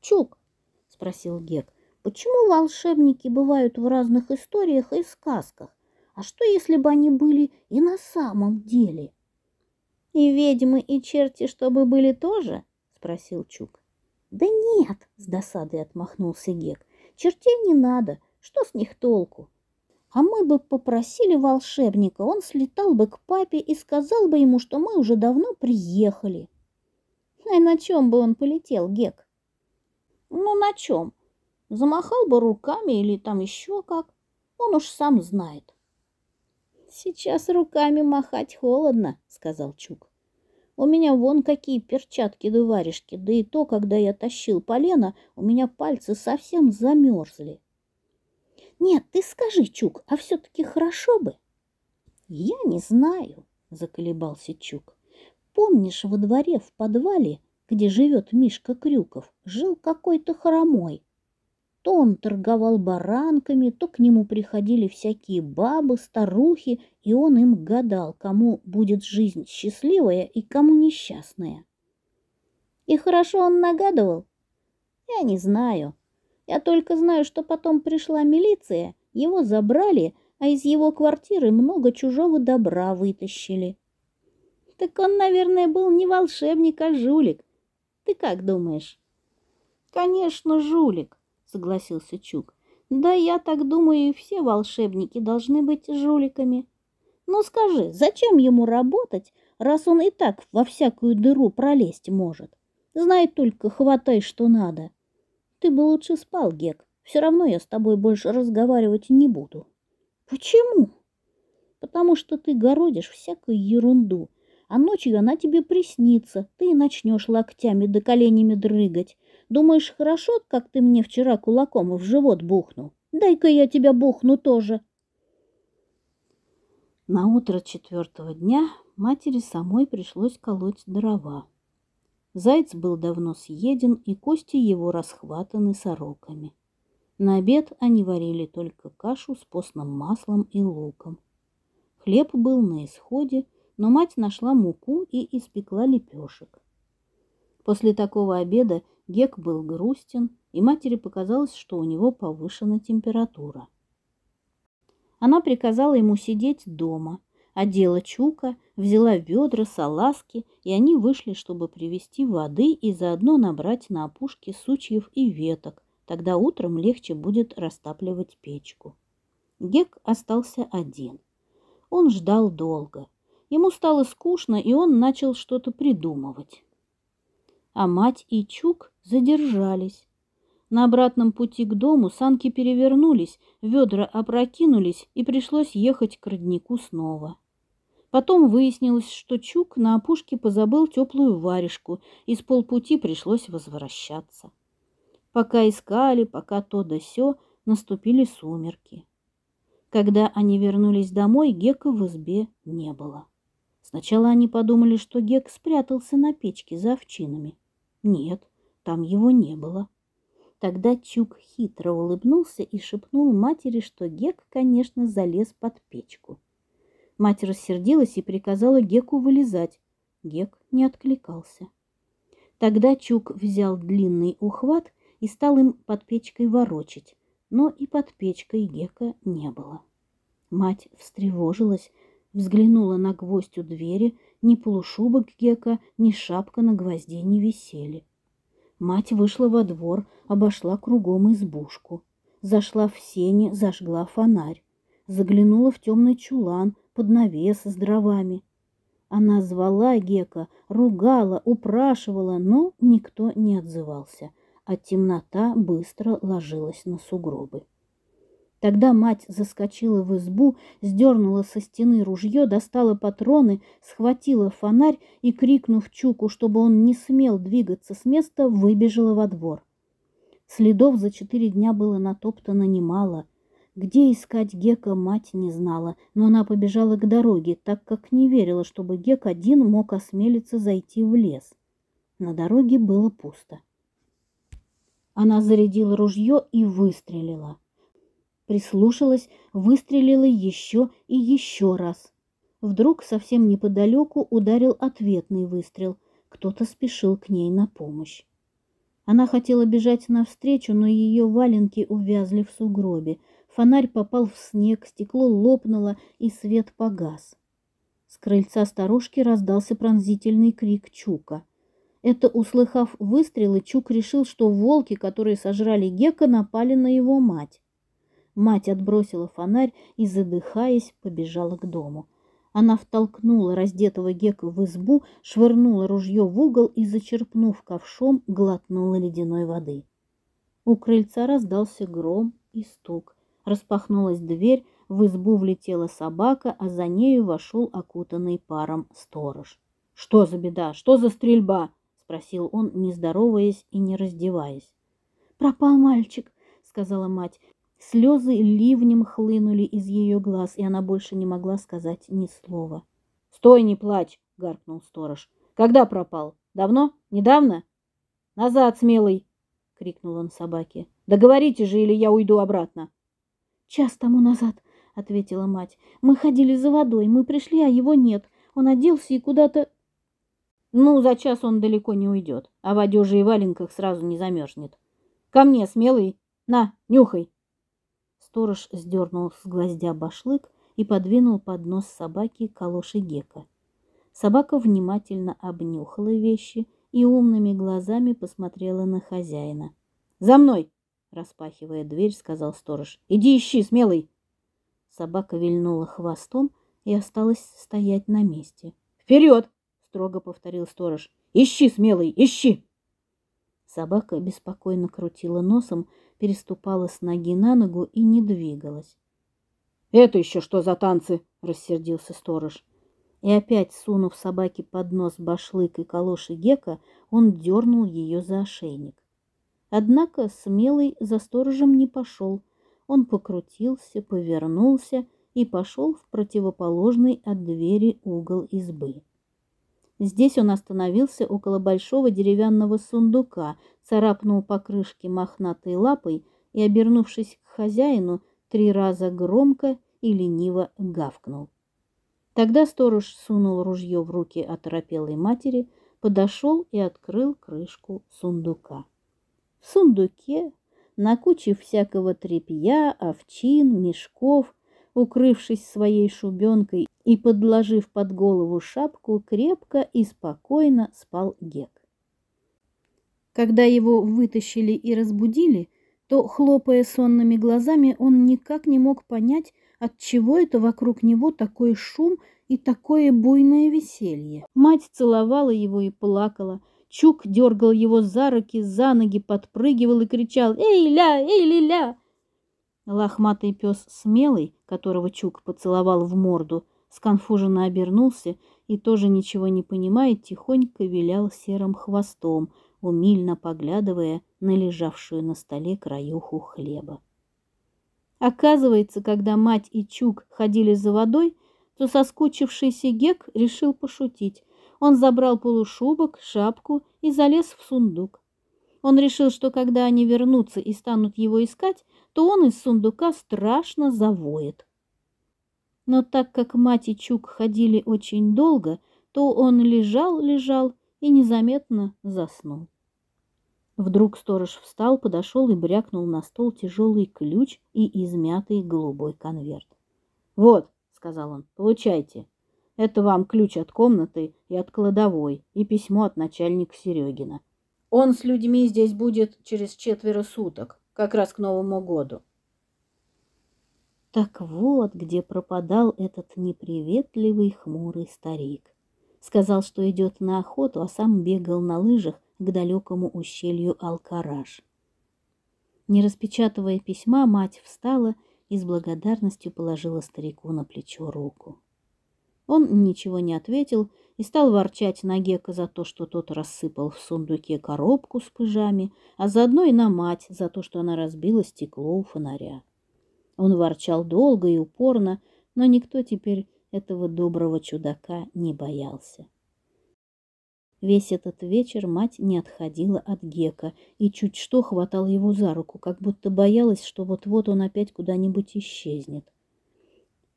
«Чук!» — спросил Гек. Почему волшебники бывают в разных историях и сказках? А что, если бы они были и на самом деле? И ведьмы, и черти, чтобы были тоже? Спросил Чук. Да нет, с досадой отмахнулся Гек. Чертей не надо, что с них толку? А мы бы попросили волшебника, он слетал бы к папе и сказал бы ему, что мы уже давно приехали. А на чем бы он полетел, Гек? Ну, на чем? Замахал бы руками или там еще как, он уж сам знает. «Сейчас руками махать холодно», — сказал Чук. «У меня вон какие перчатки да варежки, да и то, когда я тащил полено, у меня пальцы совсем замерзли». «Нет, ты скажи, Чук, а все-таки хорошо бы?» «Я не знаю», — заколебался Чук. «Помнишь, во дворе в подвале, где живет Мишка Крюков, жил какой-то хромой?» То он торговал баранками, то к нему приходили всякие бабы, старухи, и он им гадал, кому будет жизнь счастливая и кому несчастная. И хорошо он нагадывал? Я не знаю. Я только знаю, что потом пришла милиция, его забрали, а из его квартиры много чужого добра вытащили. Так он, наверное, был не волшебник, а жулик. Ты как думаешь? Конечно, жулик согласился Чук. Да я так думаю, и все волшебники должны быть жуликами. Но ну скажи, зачем ему работать, раз он и так во всякую дыру пролезть может? Знай только, хватай, что надо. Ты бы лучше спал, Гек. Все равно я с тобой больше разговаривать не буду. Почему? Потому что ты городишь всякую ерунду, а ночью она тебе приснится, ты начнешь локтями да коленями дрыгать, Думаешь, хорошо, как ты мне вчера кулаком в живот бухнул? Дай-ка я тебя бухну тоже. На утро четвертого дня матери самой пришлось колоть дрова. Заяц был давно съеден, и кости его расхватаны сороками. На обед они варили только кашу с постным маслом и луком. Хлеб был на исходе, но мать нашла муку и испекла лепешек. После такого обеда Гек был грустен, и матери показалось, что у него повышена температура. Она приказала ему сидеть дома, одела Чука, взяла ведра, салазки, и они вышли, чтобы привезти воды и заодно набрать на опушке сучьев и веток, тогда утром легче будет растапливать печку. Гек остался один. Он ждал долго. Ему стало скучно, и он начал что-то придумывать. А мать и Чук задержались. На обратном пути к дому санки перевернулись, ведра опрокинулись, и пришлось ехать к роднику снова. Потом выяснилось, что Чук на опушке позабыл теплую варежку, и с полпути пришлось возвращаться. Пока искали, пока то да сё, наступили сумерки. Когда они вернулись домой, Гека в избе не было. Сначала они подумали, что Гек спрятался на печке за овчинами. Нет, там его не было. Тогда Чук хитро улыбнулся и шепнул матери, что Гек, конечно, залез под печку. Мать рассердилась и приказала Геку вылезать. Гек не откликался. Тогда Чук взял длинный ухват и стал им под печкой ворочить, но и под печкой Гека не было. Мать встревожилась, взглянула на гвоздь у двери, ни полушубок Гека, ни шапка на гвозде не висели. Мать вышла во двор, обошла кругом избушку. Зашла в сени, зажгла фонарь. Заглянула в темный чулан, под навес с дровами. Она звала Гека, ругала, упрашивала, но никто не отзывался, а темнота быстро ложилась на сугробы. Тогда мать заскочила в избу, сдернула со стены ружье, достала патроны, схватила фонарь и, крикнув Чуку, чтобы он не смел двигаться с места, выбежала во двор. Следов за четыре дня было натоптано немало. Где искать Гека мать не знала, но она побежала к дороге, так как не верила, чтобы Гек один мог осмелиться зайти в лес. На дороге было пусто. Она зарядила ружье и выстрелила прислушалась, выстрелила еще и еще раз. Вдруг совсем неподалеку ударил ответный выстрел. Кто-то спешил к ней на помощь. Она хотела бежать навстречу, но ее валенки увязли в сугробе. Фонарь попал в снег, стекло лопнуло, и свет погас. С крыльца старушки раздался пронзительный крик Чука. Это, услыхав выстрелы, Чук решил, что волки, которые сожрали Гека, напали на его мать. Мать отбросила фонарь и, задыхаясь, побежала к дому. Она втолкнула раздетого Гека в избу, швырнула ружье в угол и, зачерпнув ковшом, глотнула ледяной воды. У крыльца раздался гром и стук. Распахнулась дверь, в избу влетела собака, а за нею вошел окутанный паром сторож. «Что за беда? Что за стрельба?» — спросил он, не здороваясь и не раздеваясь. «Пропал мальчик», — сказала мать. Слезы ливнем хлынули из ее глаз, и она больше не могла сказать ни слова. «Стой, не плачь!» — гаркнул сторож. «Когда пропал? Давно? Недавно?» «Назад, смелый!» — крикнул он собаке. «Договорите же, или я уйду обратно!» «Час тому назад!» — ответила мать. «Мы ходили за водой, мы пришли, а его нет. Он оделся и куда-то...» «Ну, за час он далеко не уйдет, а в одежде и валенках сразу не замерзнет. Ко мне, смелый! На, нюхай!» Сторож сдернул с гвоздя башлык и подвинул под нос собаки калоши Гека. Собака внимательно обнюхала вещи и умными глазами посмотрела на хозяина. «За мной!» – распахивая дверь, сказал сторож. «Иди ищи, смелый!» Собака вильнула хвостом и осталась стоять на месте. «Вперед!» – строго повторил сторож. «Ищи, смелый, ищи!» Собака беспокойно крутила носом, переступала с ноги на ногу и не двигалась. «Это еще что за танцы?» – рассердился сторож. И опять, сунув собаке под нос башлык и калоши Гека, он дернул ее за ошейник. Однако смелый за сторожем не пошел. Он покрутился, повернулся и пошел в противоположный от двери угол избы. Здесь он остановился около большого деревянного сундука, царапнул по крышке мохнатой лапой и, обернувшись к хозяину, три раза громко и лениво гавкнул. Тогда сторож сунул ружье в руки оторопелой матери, подошел и открыл крышку сундука. В сундуке, на куче всякого тряпья, овчин, мешков, укрывшись своей шубенкой и, подложив под голову шапку, крепко и спокойно спал Гек. Когда его вытащили и разбудили, то, хлопая сонными глазами, он никак не мог понять, от чего это вокруг него такой шум и такое буйное веселье. Мать целовала его и плакала. Чук дергал его за руки, за ноги, подпрыгивал и кричал «Эй-ля! Эй-ли-ля!». Лохматый пес Смелый, которого Чук поцеловал в морду, сконфуженно обернулся и, тоже ничего не понимая, тихонько вилял серым хвостом, умильно поглядывая на лежавшую на столе краюху хлеба. Оказывается, когда мать и Чук ходили за водой, то соскучившийся Гек решил пошутить. Он забрал полушубок, шапку и залез в сундук. Он решил, что когда они вернутся и станут его искать, то он из сундука страшно завоет. Но так как мать и Чук ходили очень долго, то он лежал-лежал и незаметно заснул. Вдруг сторож встал, подошел и брякнул на стол тяжелый ключ и измятый голубой конверт. «Вот», — сказал он, — «получайте. Это вам ключ от комнаты и от кладовой, и письмо от начальника Серегина. Он с людьми здесь будет через четверо суток, как раз к Новому году. Так вот, где пропадал этот неприветливый хмурый старик. Сказал, что идет на охоту, а сам бегал на лыжах к далекому ущелью Алкараж. Не распечатывая письма, мать встала и с благодарностью положила старику на плечо руку. Он ничего не ответил и стал ворчать на Гека за то, что тот рассыпал в сундуке коробку с пыжами, а заодно и на мать за то, что она разбила стекло у фонаря. Он ворчал долго и упорно, но никто теперь этого доброго чудака не боялся. Весь этот вечер мать не отходила от Гека и чуть что хватала его за руку, как будто боялась, что вот-вот он опять куда-нибудь исчезнет.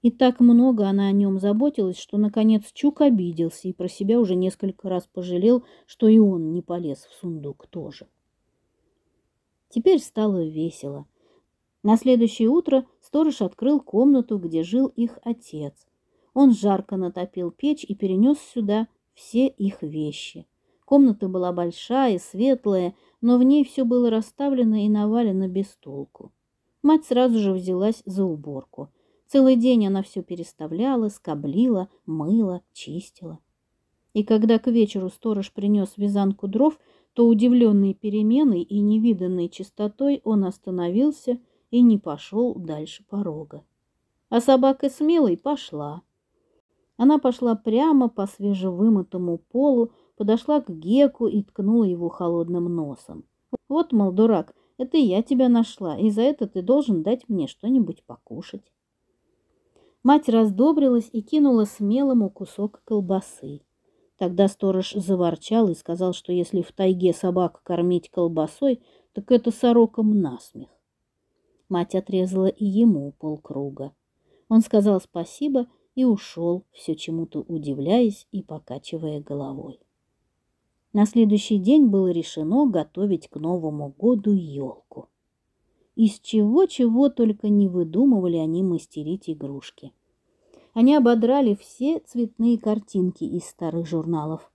И так много она о нем заботилась, что, наконец, Чук обиделся и про себя уже несколько раз пожалел, что и он не полез в сундук тоже. Теперь стало весело. На следующее утро Сторож открыл комнату, где жил их отец. Он жарко натопил печь и перенес сюда все их вещи. Комната была большая, светлая, но в ней все было расставлено и навалено без толку. Мать сразу же взялась за уборку. Целый день она все переставляла, скоблила, мыла, чистила. И когда к вечеру сторож принес вязанку дров, то удивленный переменой и невиданной чистотой он остановился – и не пошел дальше порога. А собака смелой пошла. Она пошла прямо по свежевымытому полу, подошла к Геку и ткнула его холодным носом. «Вот, мол, дурак, это я тебя нашла, и за это ты должен дать мне что-нибудь покушать». Мать раздобрилась и кинула смелому кусок колбасы. Тогда сторож заворчал и сказал, что если в тайге собак кормить колбасой, так это сорокам насмех. Мать отрезала и ему полкруга. Он сказал спасибо и ушел, все чему-то удивляясь и покачивая головой. На следующий день было решено готовить к Новому году елку. Из чего-чего только не выдумывали они мастерить игрушки. Они ободрали все цветные картинки из старых журналов.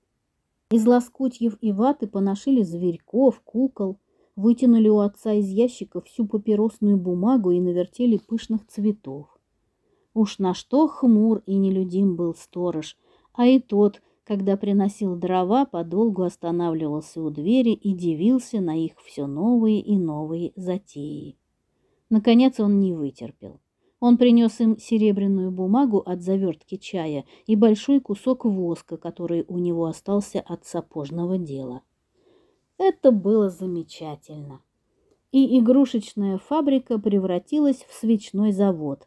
Из лоскутьев и ваты поношили зверьков, кукол – вытянули у отца из ящика всю папиросную бумагу и навертели пышных цветов. Уж на что хмур и нелюдим был сторож, а и тот, когда приносил дрова, подолгу останавливался у двери и дивился на их все новые и новые затеи. Наконец он не вытерпел. Он принес им серебряную бумагу от завертки чая и большой кусок воска, который у него остался от сапожного дела. Это было замечательно. И игрушечная фабрика превратилась в свечной завод.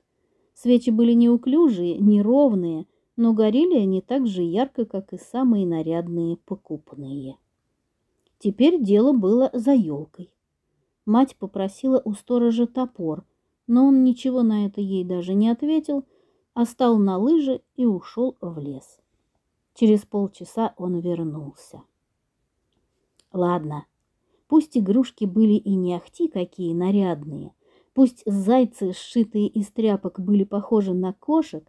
Свечи были неуклюжие, неровные, но горели они так же ярко, как и самые нарядные покупные. Теперь дело было за елкой. Мать попросила у сторожа топор, но он ничего на это ей даже не ответил, а стал на лыжи и ушел в лес. Через полчаса он вернулся. Ладно, пусть игрушки были и не ахти какие нарядные, пусть зайцы, сшитые из тряпок, были похожи на кошек,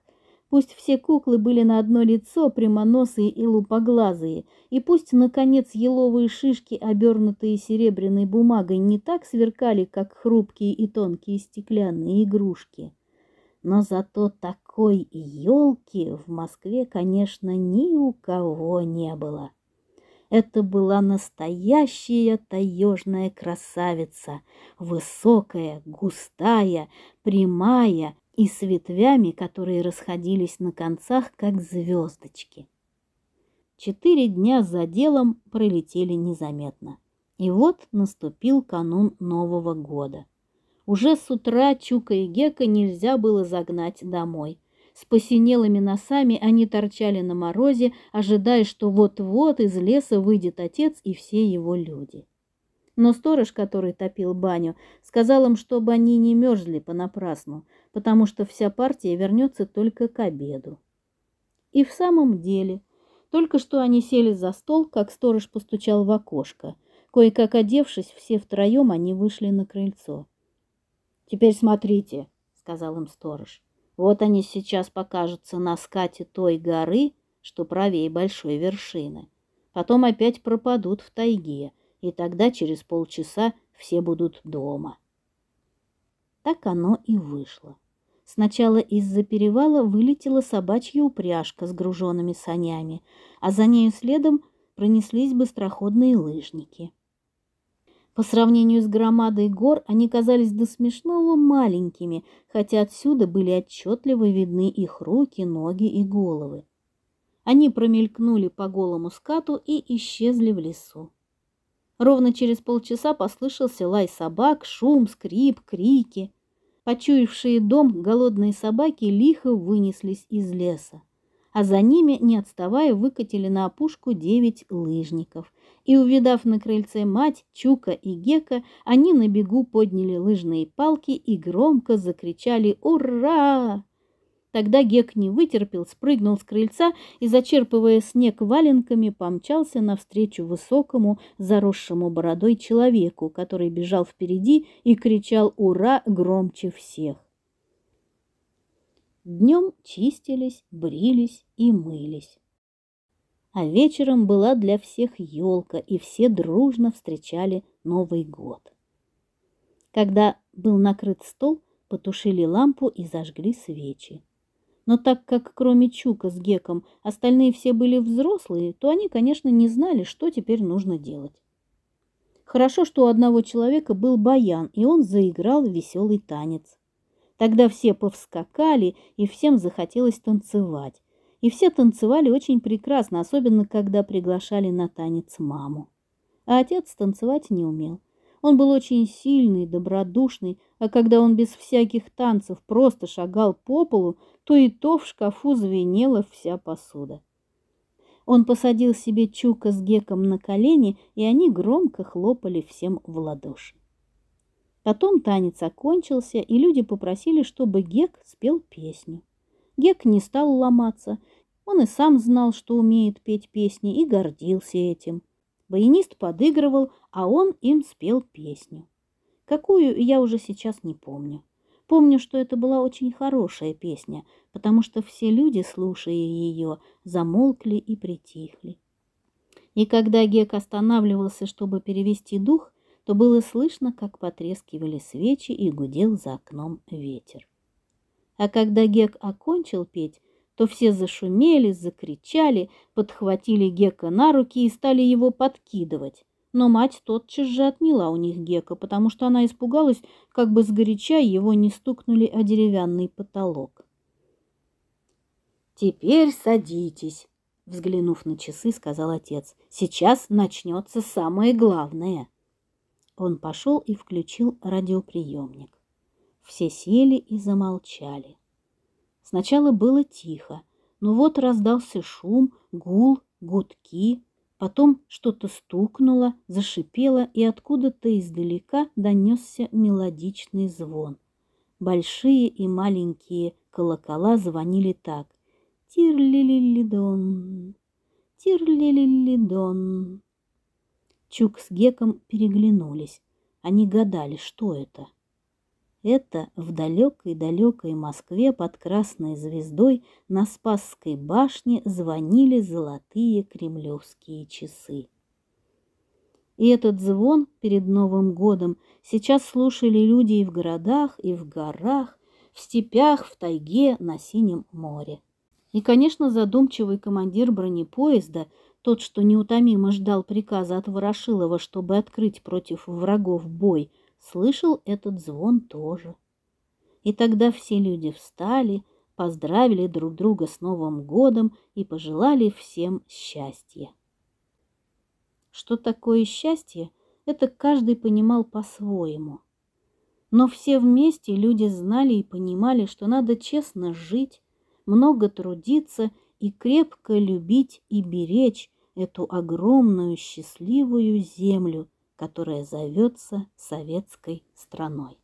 пусть все куклы были на одно лицо, прямоносые и лупоглазые, и пусть, наконец, еловые шишки, обернутые серебряной бумагой, не так сверкали, как хрупкие и тонкие стеклянные игрушки. Но зато такой елки в Москве, конечно, ни у кого не было. Это была настоящая таежная красавица, высокая, густая, прямая и с ветвями, которые расходились на концах, как звездочки. Четыре дня за делом пролетели незаметно. И вот наступил канун Нового года. Уже с утра Чука и Гека нельзя было загнать домой – с посинелыми носами они торчали на морозе, ожидая, что вот-вот из леса выйдет отец и все его люди. Но сторож, который топил баню, сказал им, чтобы они не мерзли понапрасну, потому что вся партия вернется только к обеду. И в самом деле, только что они сели за стол, как сторож постучал в окошко. Кое-как одевшись, все втроем они вышли на крыльцо. «Теперь смотрите», — сказал им сторож. Вот они сейчас покажутся на скате той горы, что правее большой вершины. Потом опять пропадут в тайге, и тогда через полчаса все будут дома. Так оно и вышло. Сначала из-за перевала вылетела собачья упряжка с груженными санями, а за нею следом пронеслись быстроходные лыжники. По сравнению с громадой гор они казались до смешного маленькими, хотя отсюда были отчетливо видны их руки, ноги и головы. Они промелькнули по голому скату и исчезли в лесу. Ровно через полчаса послышался лай собак, шум, скрип, крики. Почуявшие дом, голодные собаки лихо вынеслись из леса а за ними, не отставая, выкатили на опушку девять лыжников. И, увидав на крыльце мать, Чука и Гека, они на бегу подняли лыжные палки и громко закричали «Ура!». Тогда Гек не вытерпел, спрыгнул с крыльца и, зачерпывая снег валенками, помчался навстречу высокому, заросшему бородой человеку, который бежал впереди и кричал «Ура!» громче всех. Днем чистились, брились и мылись. А вечером была для всех елка, и все дружно встречали Новый год. Когда был накрыт стол, потушили лампу и зажгли свечи. Но так как кроме Чука с Геком остальные все были взрослые, то они, конечно, не знали, что теперь нужно делать. Хорошо, что у одного человека был баян, и он заиграл веселый танец. Тогда все повскакали, и всем захотелось танцевать. И все танцевали очень прекрасно, особенно когда приглашали на танец маму. А отец танцевать не умел. Он был очень сильный, добродушный, а когда он без всяких танцев просто шагал по полу, то и то в шкафу звенела вся посуда. Он посадил себе Чука с Геком на колени, и они громко хлопали всем в ладоши. Потом танец окончился, и люди попросили, чтобы Гек спел песню. Гек не стал ломаться. Он и сам знал, что умеет петь песни, и гордился этим. Баянист подыгрывал, а он им спел песню. Какую, я уже сейчас не помню. Помню, что это была очень хорошая песня, потому что все люди, слушая ее, замолкли и притихли. И когда Гек останавливался, чтобы перевести дух, то было слышно, как потрескивали свечи и гудел за окном ветер. А когда Гек окончил петь, то все зашумели, закричали, подхватили Гека на руки и стали его подкидывать. Но мать тотчас же отняла у них Гека, потому что она испугалась, как бы сгоряча его не стукнули о деревянный потолок. «Теперь садитесь», — взглянув на часы, сказал отец. «Сейчас начнется самое главное». Он пошел и включил радиоприемник. Все сели и замолчали. Сначала было тихо, но вот раздался шум, гул, гудки, потом что-то стукнуло, зашипело, и откуда-то издалека донесся мелодичный звон. Большие и маленькие колокола звонили так. Тир-ли-ли-ли-дон, тир-ли-ли-ли-дон. Чук с Геком переглянулись. Они гадали, что это. Это в далекой-далекой Москве под красной звездой на Спасской башне звонили золотые кремлевские часы. И этот звон перед Новым годом сейчас слушали люди и в городах, и в горах, в степях, в тайге, на Синем море. И, конечно, задумчивый командир бронепоезда тот, что неутомимо ждал приказа от Ворошилова, чтобы открыть против врагов бой, слышал этот звон тоже. И тогда все люди встали, поздравили друг друга с Новым годом и пожелали всем счастья. Что такое счастье, это каждый понимал по-своему. Но все вместе люди знали и понимали, что надо честно жить, много трудиться и крепко любить и беречь, эту огромную счастливую землю, которая зовется советской страной.